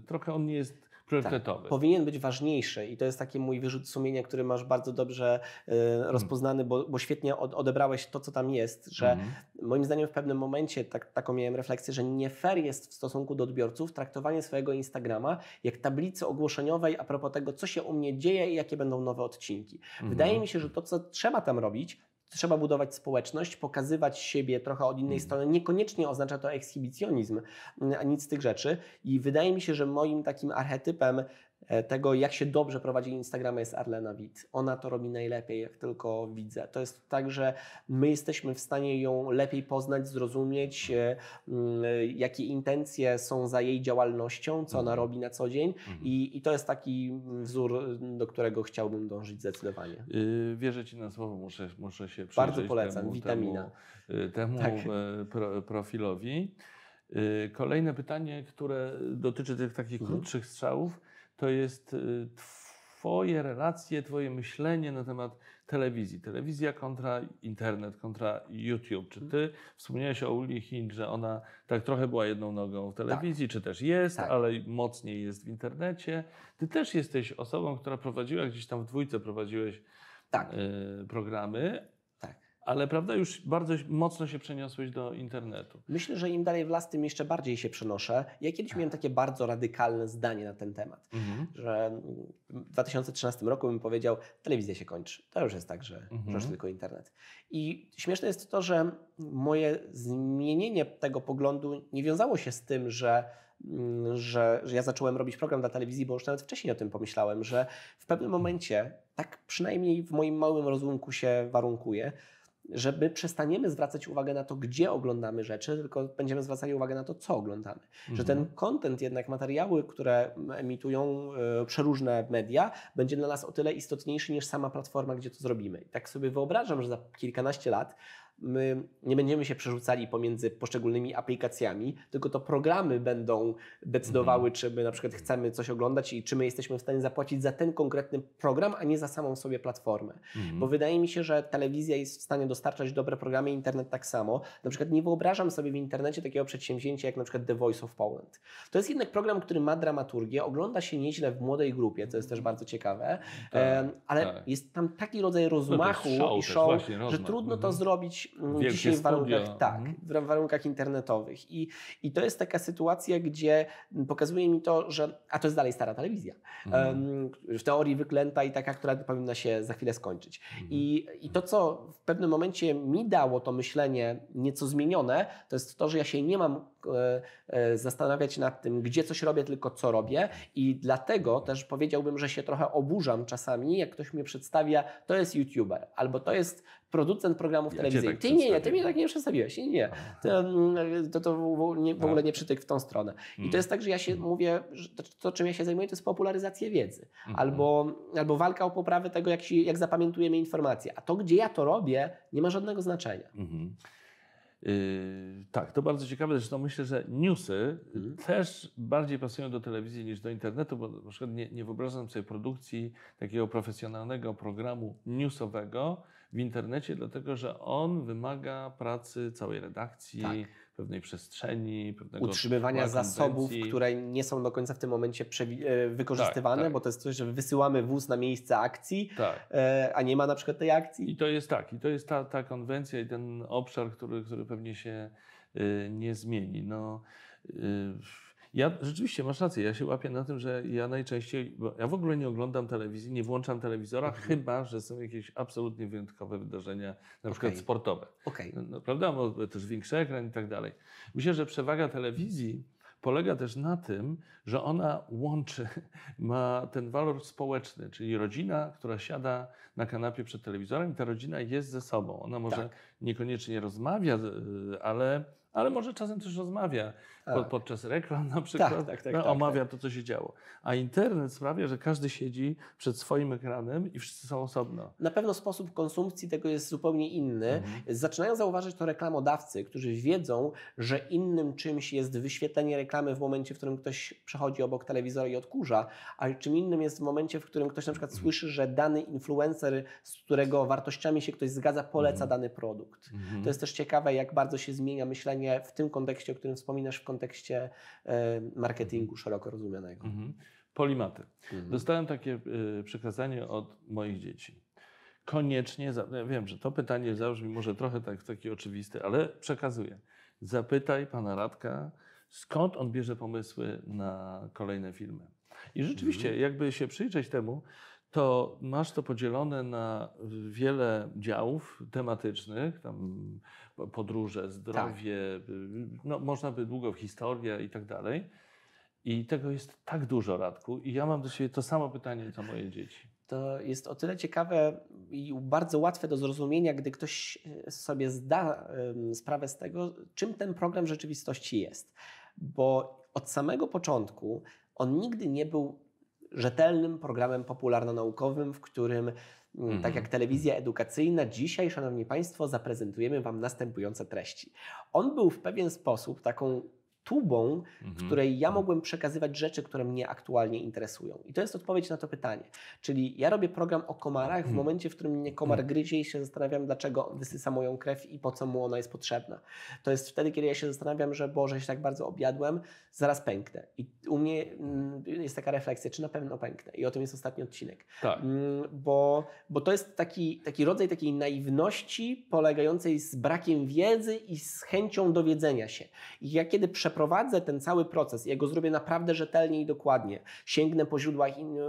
Speaker 2: trochę on nie jest priorytetowy. Tak, powinien być ważniejszy i to jest taki mój wyrzut sumienia, który masz bardzo dobrze y, mhm. rozpoznany, bo, bo świetnie odebrałeś to, co tam jest, że mm. moim zdaniem w pewnym momencie tak, taką miałem refleksję, że nie fair jest w stosunku do odbiorców traktowanie swojego Instagrama jak tablicy ogłoszeniowej a propos tego, co się u mnie dzieje i jakie będą nowe odcinki. Mhm. Wydaje mi się, że to, co trzeba tam robić, trzeba budować społeczność, pokazywać siebie trochę od innej mm. strony. Niekoniecznie oznacza to ekshibicjonizm, mm, a nic z tych rzeczy. I wydaje mi się, że moim takim archetypem E, tego, jak się dobrze prowadzi Instagrama, jest Arlena Wit. Ona to robi najlepiej, jak tylko widzę. To jest tak, że my jesteśmy w stanie ją lepiej poznać, zrozumieć, e, mm, e, jakie intencje są za jej działalnością, co ona mhm. robi na co dzień, mhm. i, i to jest taki wzór, mm, do którego chciałbym dążyć zdecydowanie.
Speaker 1: Yy, wierzę Ci na słowo, muszę, muszę się przyjrzeć Bardzo polecam, temu, witamina. Temu, y, temu tak. pro, profilowi. Y, kolejne pytanie, które dotyczy tych takich mhm. krótszych strzałów to jest y, Twoje relacje, Twoje myślenie na temat telewizji. Telewizja kontra internet, kontra YouTube. Czy Ty wspomniałeś o Uli Hind, że ona tak trochę była jedną nogą w telewizji, tak. czy też jest, tak. ale mocniej jest w internecie. Ty też jesteś osobą, która prowadziła gdzieś tam w dwójce, prowadziłeś tak. Y,
Speaker 2: programy,
Speaker 1: ale prawda, już bardzo mocno się przeniosłeś do internetu.
Speaker 2: Myślę, że im dalej w las, tym jeszcze bardziej się przenoszę. Ja kiedyś miałem takie bardzo radykalne zdanie na ten temat, mhm. że w 2013 roku bym powiedział, telewizja się kończy. To już jest tak, że mhm. już tylko internet. I śmieszne jest to, że moje zmienienie tego poglądu nie wiązało się z tym, że mm, że, że, ja zacząłem robić program dla telewizji, bo już nawet wcześniej o tym pomyślałem, że w pewnym momencie, tak przynajmniej w moim małym rozumku się warunkuje, żeby przestaniemy zwracać uwagę na to, gdzie oglądamy rzeczy, tylko będziemy zwracali uwagę na to, co oglądamy. Mhm. Że ten kontent, mhm. jednak materiały, które emitują y, przeróżne media, będzie dla nas o tyle istotniejszy niż sama platforma, gdzie to zrobimy. I tak sobie wyobrażam, że za kilkanaście lat my nie będziemy się przerzucali pomiędzy poszczególnymi aplikacjami, tylko to programy będą decydowały, mhm. czy my na przykład chcemy coś oglądać i czy my jesteśmy w stanie zapłacić za ten konkretny program, a nie za samą sobie platformę. Mhm. Bo wydaje mi się, że telewizja jest w stanie dostarczać dobre programy, internet tak samo. Na przykład nie wyobrażam sobie w internecie takiego przedsięwzięcia jak na przykład The Voice of Poland. To jest jednak program, który ma dramaturgię, ogląda się nieźle w młodej grupie, co jest też bardzo ciekawe, tak, ale tak. jest tam taki rodzaj no rozmachu no show i show, też, właśnie, że trudno mhm. to zrobić robić Wielkie dzisiaj w warunkach, tak, mhm. w warunkach internetowych. I, I to jest taka sytuacja, gdzie pokazuje mi to, że. A to jest dalej stara telewizja. Mhm. W teorii wyklęta i taka, która powinna się za chwilę skończyć. Mhm. I, I to, co w pewnym momencie mi dało to myślenie nieco zmienione, to jest to, że ja się nie mam E, e, zastanawiać się nad tym, gdzie coś robię, tylko co robię. I dlatego też powiedziałbym, że się trochę oburzam czasami, jak ktoś mnie przedstawia, to jest YouTuber albo to jest producent programów ja telewizyjnych. Tak ty nie, nie, ty mnie tak nie przedstawiłeś. Nie, nie. To, mm, to, to w, nie, w ogóle nie przytyk w tą stronę. I to mhm. jest tak, że ja się mhm. mówię, to, to, czym ja się zajmuję, to jest popularyzacja wiedzy mhm. albo, albo walka o poprawę tego, jak, się, jak zapamiętujemy informacje. A to, gdzie ja to robię, nie ma żadnego znaczenia.
Speaker 1: Yy, tak, to bardzo ciekawe. Zresztą myślę, że newsy mhm. też bardziej pasują do telewizji niż do internetu, bo na przykład nie, nie wyobrażam sobie produkcji takiego profesjonalnego programu newsowego w internecie, dlatego że on wymaga pracy całej redakcji, tak pewnej przestrzeni, pewnego utrzymywania zasobów, które
Speaker 2: nie są do końca w tym momencie e, wykorzystywane, tak, tak. bo to jest coś, że wysyłamy wóz na miejsce akcji, tak. E, a nie ma na przykład tej akcji.
Speaker 1: I to jest tak, i to jest ta, ta konwencja i ten obszar, który, który pewnie się e, nie zmieni. No, ja rzeczywiście masz rację, ja się łapię na tym, że ja najczęściej, ja w ogóle nie oglądam telewizji, nie włączam telewizora, mhm. chyba że są jakieś absolutnie wyjątkowe wydarzenia, na przykład sportowe. Okay. No, no, prawda, bo też większy ekran i tak dalej. Myślę, że przewaga telewizji polega też na tym, że ona łączy, ma ten walor społeczny, czyli rodzina, która siada na kanapie przed telewizorem, ta rodzina jest ze sobą. Ona może tak. niekoniecznie rozmawia, e, ale ale może czasem też rozmawia tak. podczas reklam na tak, przykład, tak, tak, no, tak, no, tak omawia to, co się działo. A internet sprawia, że każdy siedzi przed swoim ekranem i wszyscy są osobno.
Speaker 2: Na pewno sposób konsumpcji tego jest zupełnie inny. Mhm. Zaczynają zauważyć to reklamodawcy, którzy wiedzą, że innym czymś jest wyświetlenie reklamy w momencie, w którym ktoś przechodzi obok telewizora i odkurza, a czym innym jest w momencie, w którym ktoś na przykład mhm. słyszy, że dany influencer, z którego wartościami się ktoś zgadza, poleca mhm. dany produkt. Mhm. To jest też ciekawe, jak bardzo się zmienia myślenie znaczenie w tym kontekście, o którym wspominasz, w kontekście e, marketingu mhm. szeroko rozumianego.
Speaker 1: Mhm. Polimaty. Mhm. Dostałem takie e, przekazanie od moich dzieci. Koniecznie, ja wiem, że to pytanie zabrzmi może trochę tak, taki oczywisty, ale przekazuję. Zapytaj pana Radka, skąd on bierze pomysły na kolejne filmy. I rzeczywiście, mhm. jakby się przyjrzeć temu, to masz to podzielone na wiele działów tematycznych, tam podróże, zdrowie, tak. no, można by długo w historię i tak dalej. I tego jest tak dużo, Radku. I ja mam do siebie to samo pytanie, co moje dzieci.
Speaker 2: To jest o tyle ciekawe i bardzo łatwe do zrozumienia, gdy ktoś e, sobie zda sprawę z tego, czym ten program rzeczywistości jest. Bo od samego początku on nigdy nie był rzetelnym programem popularno-naukowym, w którym, mm, tak mhm. jak telewizja edukacyjna, dzisiaj, Szanowni Państwo, zaprezentujemy Wam następujące treści. On był w pewien sposób taką tubą, mhm. w której ja mhm. mogłem przekazywać rzeczy, które mnie aktualnie interesują. I to jest odpowiedź na to pytanie. Czyli ja robię program o komarach w hmm. momencie, w którym mnie komar hmm. gryzie i się zastanawiam, dlaczego wysysa moją krew i po co mu ona jest potrzebna. To jest wtedy, kiedy ja się zastanawiam, że Boże, się tak bardzo objadłem, zaraz pęknę. I u mnie mm, jest taka refleksja, czy na pewno pęknę. I o tym jest ostatni odcinek. Tak. Mm, bo, bo to jest taki, taki rodzaj takiej naiwności polegającej z brakiem wiedzy i z chęcią dowiedzenia się. I ja kiedy przeprowadzam przeprowadzę ten cały proces, ja go zrobię naprawdę rzetelnie i dokładnie, sięgnę po źródła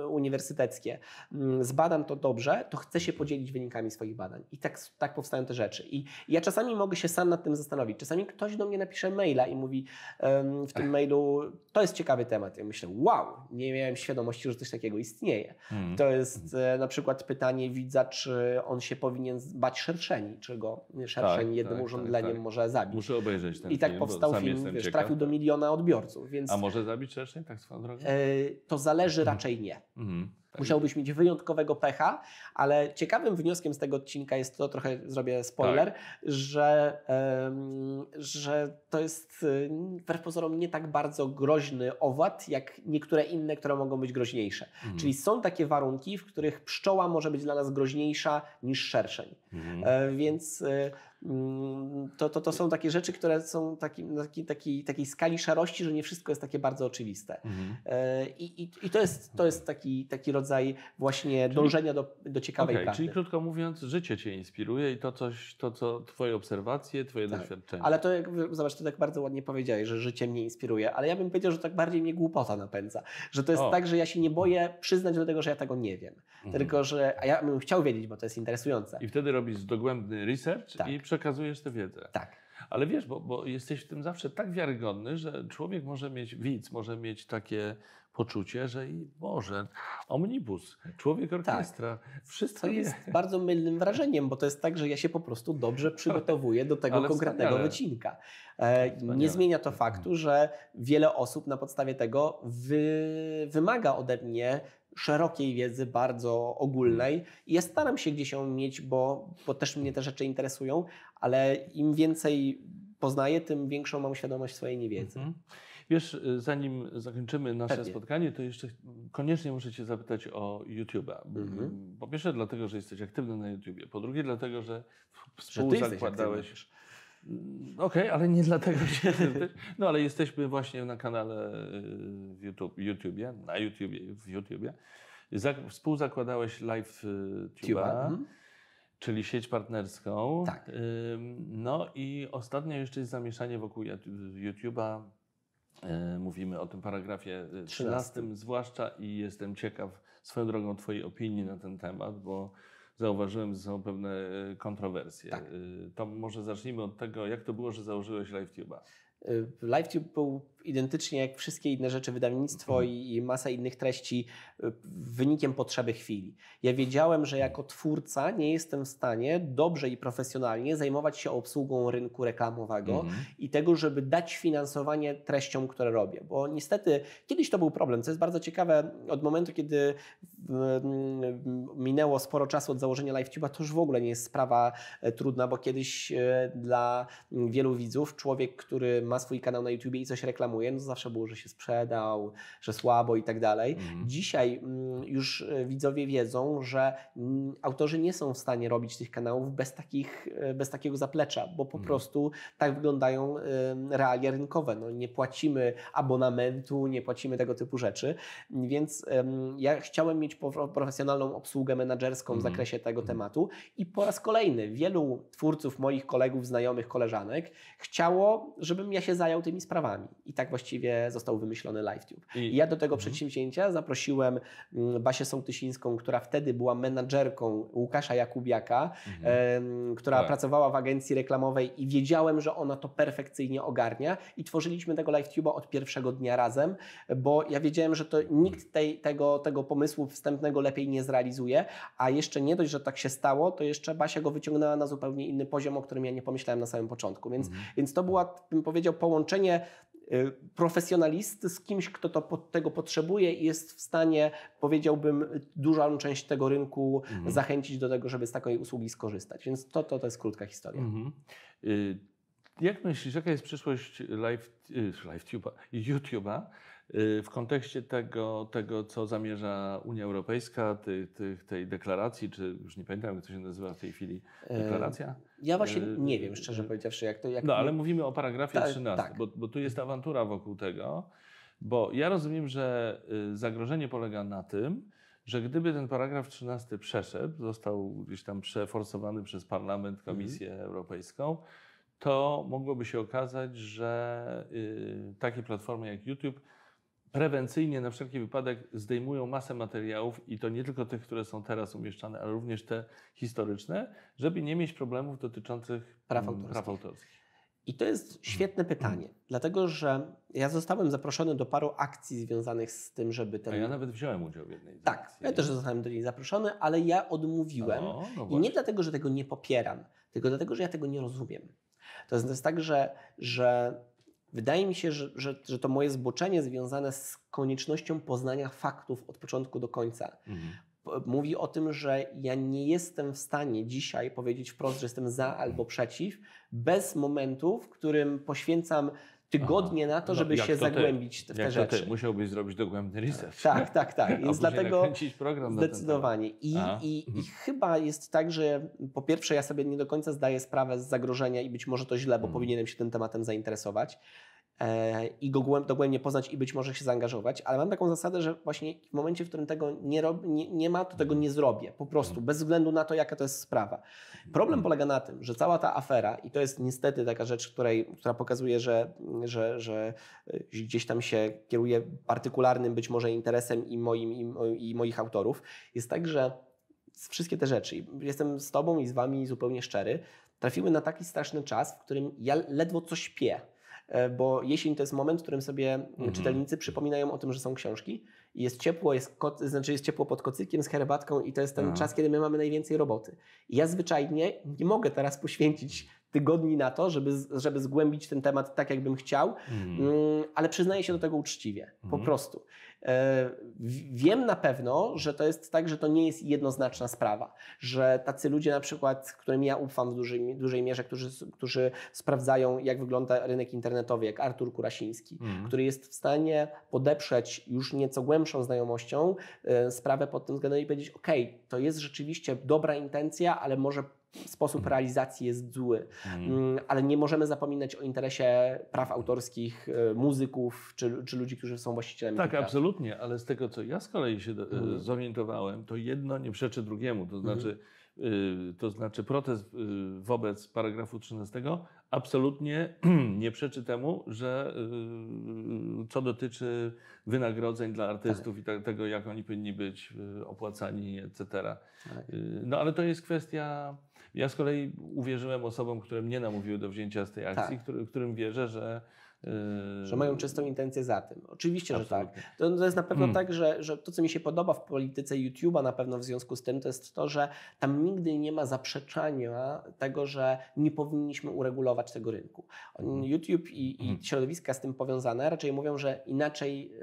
Speaker 2: uniwersyteckie, mm, zbadam to dobrze, to chcę się podzielić wynikami swoich badań. I tak, tak powstają te rzeczy. I ja czasami mogę się sam nad tym zastanowić. Czasami ktoś do mnie napisze maila i mówi um, w tym Ech. mailu, to jest ciekawy temat. Ja myślę, wow, nie miałem świadomości, że coś takiego istnieje. Hmm. To jest e, na przykład pytanie widza, czy on się powinien bać szerszeni, czy go tak, szerszeń tak, jednym tak, tak, może zabić. Muszę obejrzeć ten I tak film, powstał film, wiesz, trafił do miliona odbiorców. Więc, A może
Speaker 1: zabić rzecznik tak swoją drogą? Yy,
Speaker 2: to zależy mhm. raczej nie. Mhm. Tak. Musiałbyś mieć wyjątkowego pecha, ale ciekawym wnioskiem z tego odcinka jest to, trochę zrobię spoiler, tak. że, że to jest e, wbrew pozorom nie tak bardzo groźny owad, jak niektóre inne, które mogą być groźniejsze. Mhm. Czyli są takie warunki, w których pszczoła może być dla nas groźniejsza niż szerszeń. Mhm. E, więc Mm, to, to, to są takie rzeczy, które są taki, taki, taki, takiej skali szarości, że nie wszystko jest takie bardzo oczywiste. Mhm. E, I, i, I, to jest, to jest taki, taki rodzaj właśnie czyli, dążenia do, do ciekawej okay, prawdy. Czyli
Speaker 1: krótko mówiąc, życie Cię inspiruje i to coś, to co Twoje obserwacje, Twoje tak. doświadczenia. Ale
Speaker 2: to jak, zobacz, Ty tak bardzo ładnie powiedziałeś, że życie mnie inspiruje, ale ja bym powiedział, że tak bardziej mnie głupota napędza. Że to jest o. tak, że ja się nie boję przyznać do tego, że ja tego nie wiem. Mhm. Tylko, że a ja bym chciał wiedzieć, bo to jest interesujące. I
Speaker 1: wtedy robisz dogłębny research tak. i przekazujesz tę wiedzę. Tak. Ale wiesz, bo, bo, jesteś w tym zawsze tak wiarygodny, że człowiek może mieć, widz może mieć takie poczucie, że i
Speaker 2: Boże, omnibus, człowiek tak. orkiestra, tak. wszystko To jest wie. bardzo mylnym wrażeniem, bo to jest tak, że ja się po prostu dobrze przygotowuję do tego Ale konkretnego wspaniale. wycinka. E, nie zmienia to mhm. faktu, że wiele osób na podstawie tego wy, wymaga ode mnie szerokiej wiedzy, bardzo ogólnej. I ja staram się gdzieś ją mieć, bo, bo też mnie te rzeczy interesują, ale im więcej poznaję, tym większą mam świadomość swojej niewiedzy.
Speaker 1: Mhm. Wiesz, y, zanim zakończymy nasze Pewnie. spotkanie, to jeszcze koniecznie muszę Cię zapytać o YouTube'a. Mm, mhm. Po pierwsze dlatego, że jesteś aktywny na YouTubie, po drugie dlatego, że współzakładałeś... Że Mm, okej, okay, ale nie dlatego się No ale jesteśmy właśnie na kanale y, w YouTube, na YouTube, w YouTubie. Współzakładałeś Live y, Tuba, mhm. czyli sieć partnerską. Tak. Y, no i ostatnio jeszcze jest zamieszanie wokół YouTube'a. Mówimy o tym paragrafie 13, 13, zwłaszcza i jestem ciekaw swoją drogą Twojej opinii na ten temat, bo zauważyłem że są pewne e, kontrowersje. Tak. E, to może zacznijmy od tego, jak to było, że założyłeś LiveTube'a.
Speaker 2: E, LiveTube był identycznie jak wszystkie inne rzeczy, wydawnictwo mhm. i, i masa innych treści, y, wynikiem potrzeby chwili. Ja wiedziałem, że jako twórca nie jestem w stanie dobrze i profesjonalnie zajmować się obsługą rynku reklamowego mhm. i tego, żeby dać finansowanie treściom, które robię. Bo niestety kiedyś to był problem, co jest bardzo ciekawe, od momentu, kiedy mm, minęło sporo czasu od założenia LiveTube'a, to już w ogóle nie jest sprawa e, trudna, bo kiedyś e, dla mm, wielu widzów człowiek, który ma swój kanał na YouTube i coś reklamuje, reklamuje, no zawsze było, że się sprzedał, że słabo i tak dalej. Mhm. Dzisiaj mm, już e, widzowie wiedzą, że mm, autorzy nie są w stanie robić tych kanałów bez, takich, e, bez takiego zaplecza, bo po mhm. prostu tak wyglądają realia rynkowe. No, nie płacimy abonamentu, nie płacimy tego typu rzeczy, więc ja chciałem mieć profesjonalną obsługę menedżerską w mhm. zakresie tego mhm. tematu i po raz kolejny wielu twórców, moich kolegów, znajomych, koleżanek chciało, żebym ja się zajął tymi sprawami. I tak tak właściwie został wymyślony LiveTube. I, I ja do tego mm. przedsięwzięcia zaprosiłem mm, Basię Sołtysińską, która wtedy była menadżerką Łukasza Jakubiaka, mhm. która tak. pracowała w agencji reklamowej i wiedziałem, że ona to perfekcyjnie ogarnia i tworzyliśmy tego LiveTube'a od pierwszego dnia razem, bo ja wiedziałem, że to nikt tej, tego, tego pomysłu wstępnego lepiej nie zrealizuje, a jeszcze nie dość, że tak się stało, to jeszcze Basia go wyciągnęła na zupełnie inny poziom, o którym ja nie pomyślałem na samym początku. Więc, mhm. więc to było, bym powiedział, połączenie Y, profesjonalisty, z kimś, kto to, tego potrzebuje i jest w stanie, powiedziałbym, dużą część tego rynku mhm. zachęcić do tego, żeby z takiej usługi skorzystać. Więc to, to, to jest krótka historia. Mhm.
Speaker 1: Y, jak myślisz, jaka jest przyszłość live, y, live YouTube'a? W kontekście tego, tego co zamierza Unia Europejska, ty, ty, tej deklaracji, czy już nie pamiętam, jak to się nazywa w tej chwili,
Speaker 2: e, deklaracja? Ja właśnie e, nie wiem, szczerze powiedziawszy, jak to... Jak no, ale
Speaker 1: mówimy o paragrafie 13, tak, tak. bo, bo tu jest awantura wokół tego, bo ja rozumiem, że y, zagrożenie polega na tym, że gdyby ten paragraf 13 przeszedł, został gdzieś tam przeforsowany przez Parlament, mhm. Komisję mhm. Europejską, to mogłoby się okazać, że y, takie platformy jak YouTube prewencyjnie na wszelki wypadek zdejmują masę materiałów i to nie tylko tych, które są teraz umieszczane, ale również te historyczne,
Speaker 2: żeby nie mieć problemów dotyczących praw mm, autorskich. Praw autorskich. I to jest świetne pytanie, dlatego że ja zostałem zaproszony do paru akcji związanych z tym, żeby ten. A ja nawet wziąłem udział w jednej. Tak, akcji. ja też zostałem do niej zaproszony, ale ja odmówiłem. O, no I nie dlatego, że tego nie popieram, tylko dlatego, że ja tego nie rozumiem. To jest, to jest tak, że, że Wydaje mi się, że, że, że to moje zboczenie związane z koniecznością poznania faktów od początku do końca mhm. mówi o tym, że ja nie jestem w stanie dzisiaj powiedzieć wprost, że jestem za albo przeciw, bez momentu, w którym poświęcam tygodnie Aha. na to, no, żeby no, się zagłębić ty, w te jak rzeczy. To ty.
Speaker 1: Musiałbyś zrobić dogłębny research. Tak,
Speaker 2: tak, tak. Więc dlatego program zdecydowanie. I, i, I, mhm. chyba jest tak, że po pierwsze ja sobie nie do końca zdaję sprawę z zagrożenia i być może to źle, bo mhm. powinienem się tym tematem zainteresować. E, i go dogłębnie poznać i być może się zaangażować, ale mam taką zasadę, że właśnie w momencie, w którym tego nie, rob, nie, nie, ma, to tego nie zrobię. Po prostu, mhm. bez względu na to, jaka to jest sprawa. Problem mhm. polega na tym, że cała ta afera, i to jest niestety taka rzecz, której, która pokazuje, że, że, że e, gdzieś tam się kieruje partykularnym być może interesem i, moim, i, i moich autorów, jest tak, że wszystkie te rzeczy, jestem z Tobą i z Wami zupełnie szczery, trafiły na taki straszny czas, w którym ja ledwo coś śpię E, bo jesień to jest moment, w którym sobie mm, mhm. czytelnicy przypominają o tym, że są książki. I jest ciepło, jest, znaczy jest ciepło pod kocykiem z herbatką i to jest ten tak. czas, kiedy my mamy najwięcej roboty. I ja zwyczajnie nie mogę teraz poświęcić tygodni na to, żeby, żeby zgłębić ten temat tak, jakbym chciał, mhm. mm. ale przyznaję się do tego uczciwie, mm. po mhm. prostu. E, wiem na pewno, że to jest tak, że to nie jest jednoznaczna sprawa, że tacy ludzie na przykład, którym ja ufam w dużej, dużej mierze, którzy, którzy sprawdzają, jak wygląda rynek internetowy, jak Artur Kurasiński, mm. który jest w stanie podeprzeć już nieco głębszą znajomością e, sprawę pod tym względem i powiedzieć, ok, to jest rzeczywiście dobra intencja, ale może sposób mm. realizacji jest zły, mm. mm. ale nie możemy zapominać o interesie praw autorskich e, muzyków czy, czy ludzi, którzy są właścicielami Tak,
Speaker 1: absolutnie, ale z tego co ja z kolei się mm. zorientowałem, to jedno nie przeczy drugiemu, to mhm. znaczy mm. Y, to znaczy protest y, wobec paragrafu 13, absolutnie nie przeczy temu, że y, co dotyczy wynagrodzeń dla artystów tak. i tego, jak oni powinni być opłacani, etc. Tak. No ale to jest kwestia. Ja z kolei uwierzyłem osobom, które mnie namówiły do wzięcia z tej akcji, tak. którym wierzę, że
Speaker 2: Yy, że mają czystą intencję za tym. Oczywiście, Absolutnie. że tak. To, jest na pewno hmm. tak, że, że to, co mi się podoba w polityce YouTube'a na pewno w związku z tym, to jest to, że tam nigdy nie ma zaprzeczania tego, że nie powinniśmy uregulować tego rynku. Mm. YouTube i, hmm. i mm. środowiska z tym powiązane raczej mówią, że inaczej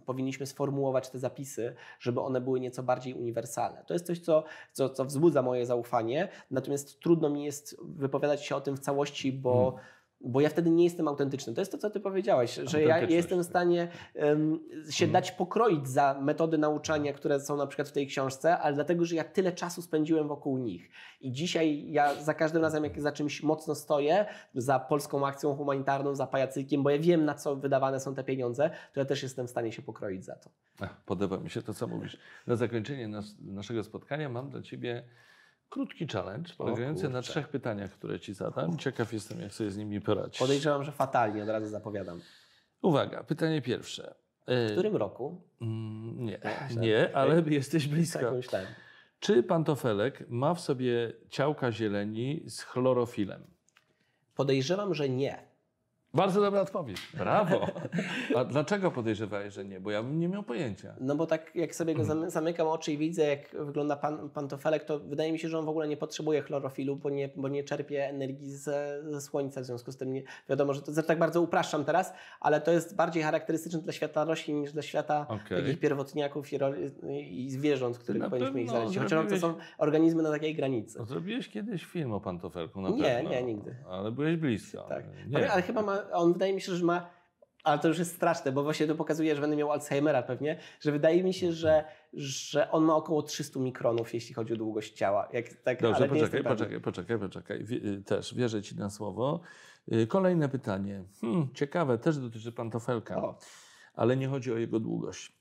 Speaker 2: y, powinniśmy sformułować te zapisy, żeby one były nieco bardziej uniwersalne. To jest coś, co, co, co wzbudza moje zaufanie, natomiast trudno mi jest wypowiadać się o tym w całości, bo. Hmm bo ja wtedy nie jestem autentyczny. To jest to, co ty powiedziałeś, że ja jestem w tak. stanie um, się hmm. dać pokroić za metody nauczania, które są na przykład w tej książce, ale dlatego, że ja tyle czasu spędziłem wokół nich. I dzisiaj ja za każdym razem, jak za czymś mocno stoję, za polską akcją humanitarną, za pajacykiem, bo ja wiem, na co wydawane są te pieniądze, to ja też jestem w stanie się pokroić za to.
Speaker 1: Ach, podoba mi się to, co mówisz. Na zakończenie nas, naszego spotkania mam dla ciebie krótki challenge, polegający na trzech pytaniach, które ci zadam. Ciekaw jestem, jak sobie z nimi poradzić. Podejrzewam,
Speaker 2: że fatalnie, od razu zapowiadam.
Speaker 1: Uwaga, pytanie pierwsze. W y, którym roku? Mm, nie, nie, ale jesteś blisko. Tak myślałem. Czy pantofelek ma w sobie ciałka zieleni z chlorofilem? Podejrzewam, że nie. Bardzo dobra odpowiedź. Brawo. A dlaczego podejrzewałeś, że nie? Bo ja bym nie miał pojęcia.
Speaker 2: No bo tak jak sobie go mhm. zamykam oczy i widzę, jak wygląda pan, pantofelek, to wydaje mi się, że on w ogóle nie potrzebuje chlorofilu, bo nie, bo nie czerpie energii ze, ze słońca. W związku z tym nie, wiadomo, że to że tak bardzo upraszczam teraz, ale to jest bardziej charakterystyczne dla świata roślin niż dla świata okay. takich pierwotniaków i, i zwierząt, których na powinniśmy ich znaleźć. Chociaż zrobiłeś... to są organizmy na takiej granicy. Zrobiłeś kiedyś film o pantofelku na nie, pewno. Nie, nie, nigdy. Ale byłeś blisko. Tak. Ale chyba ma, on wydaje mi się, że ma, ale to już jest straszne, bo właśnie to pokazuje, że będę miał Alzheimera pewnie, że wydaje mi się, że, że on ma około 300 mikronów, jeśli chodzi o długość ciała. Jak, tak, Dobrze, poczekaj, poczekaj,
Speaker 1: poczekaj, poczekaj. Y, też wierzę Ci na słowo. Y, kolejne pytanie. Hmm, ciekawe, też dotyczy pantofelka, o. ale nie chodzi o jego długość.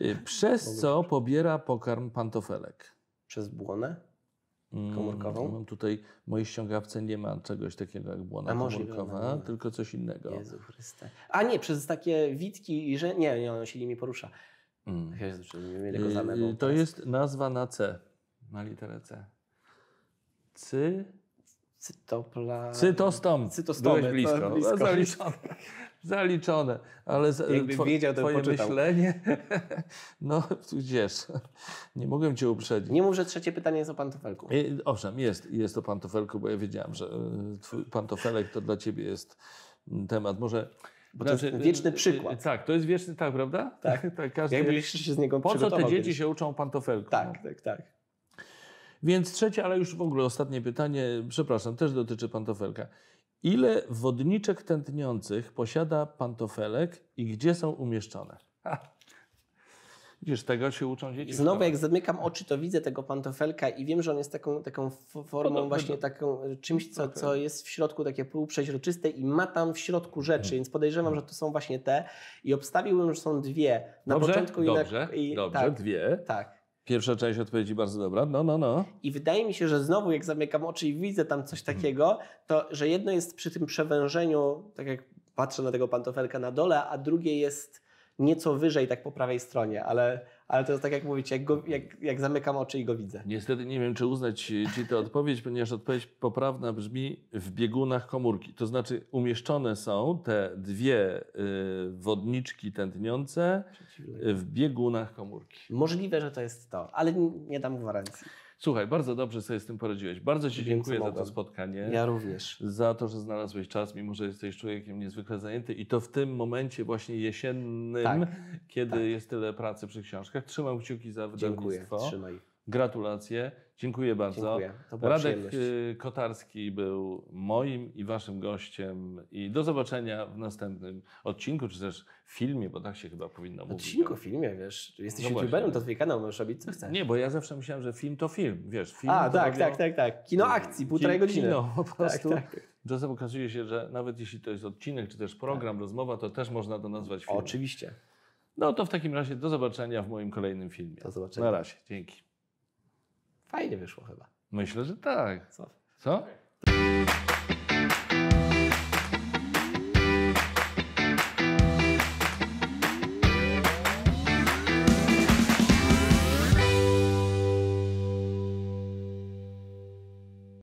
Speaker 1: Y, przez co pobiera pokarm pantofelek? Przez błonę? komórkową? Mm, mam tutaj w mojej ściągawce nie ma czegoś takiego, jak błona komórkowa, nie no, no. tylko coś innego. Jezu
Speaker 2: Chryste. A nie, przez takie witki, i że nie, nie, on się nimi porusza. Mm. Jezu, mieli y, go y,
Speaker 1: to jest nazwa na C, na literę C. Cy...
Speaker 2: Cytopla... Cytostom. Cytostomy. Byłeś blisko. To blisko.
Speaker 1: zaliczone, ale Jakby two, wiedział, to twoje poczytał. myślenie, no gdzież, nie mogłem cię uprzedzić. Nie mów, że trzecie pytanie jest o pantofelku. I, y, owszem, jest, jest o pantofelku, bo ja wiedziałem, że y, twój pantofelek to dla ciebie jest mm, temat. Może bo to znaczy, jest wieczny y, przykład. Tak, to jest wieczny, tak, prawda? Tak. tak każdy, Jakby się z niego Po co te dzieci kiedyś? się uczą pantofelku? Tak, no. tak, tak. Więc trzecie, ale już w ogóle ostatnie pytanie, przepraszam, też dotyczy pantofelka. Ile wodniczek tętniących posiada pantofelek i gdzie są umieszczone? Widzisz, tego się uczą dzieci. Znowu, jak
Speaker 2: zamykam oczy, to widzę tego pantofelka i wiem, że on jest taką, taką formą, Podobno. właśnie taką, e, czymś, co, okay. co jest w środku takie półprzeźroczyste i ma tam w środku rzeczy, więc podejrzewam, że to są właśnie te. I obstawiłbym, że są dwie. Na dobrze? początku dobrze, i na, i, dobrze, tak, dwie. Tak. Pierwsza część odpowiedzi bardzo dobra. No, no, no. I wydaje mi się, że znowu, jak zamykam oczy i widzę tam coś mhm. takiego, to że jedno jest przy tym przewężeniu, tak jak patrzę na tego pantofelka na dole, a drugie jest nieco wyżej, tak po prawej stronie, ale ale to jest tak jak mówicie, jak, go, jak, jak zamykam oczy i go widzę.
Speaker 1: Niestety nie wiem, czy uznać Ci tę odpowiedź, ponieważ odpowiedź poprawna brzmi w biegunach komórki. To znaczy umieszczone są te dwie y, wodniczki tętniące w biegunach komórki.
Speaker 2: Możliwe, że to jest to, ale nie dam gwarancji.
Speaker 1: Słuchaj, bardzo dobrze sobie z tym poradziłeś. Bardzo Ci dziękuję za to spotkanie. Ja również. Za to, że znalazłeś czas, mimo że jesteś człowiekiem niezwykle zajęty i to w tym momencie właśnie jesiennym, tak. kiedy tak. jest tyle pracy przy książkach. Trzymam kciuki za wydawnictwo. Dziękuję, trzymaj. Gratulacje. Dziękuję bardzo. Dziękuję. Radek y, Kotarski był moim i waszym gościem i do zobaczenia w następnym odcinku, czy też filmie, bo tak się chyba powinno mówić. Odcinku,
Speaker 2: no. filmie, wiesz, jesteś no youtuberem, to
Speaker 1: twój kanał, możesz robić co chcesz. Nie, bo ja zawsze myślałem, że film to film, wiesz. Film A, tak, robią... tak, tak, tak. Kino akcji, półtorej godziny. Kino, po tak, prostu. Tak, tak. Czasem okazuje się, że nawet jeśli to jest odcinek, czy też program, tak. rozmowa, to też można to nazwać filmem. Oczywiście. No to w takim razie do zobaczenia w moim kolejnym filmie. Do zobaczenia. Na razie, dzięki.
Speaker 2: Fajnie wyszło chyba.
Speaker 1: Myślę, że tak. Co? Co?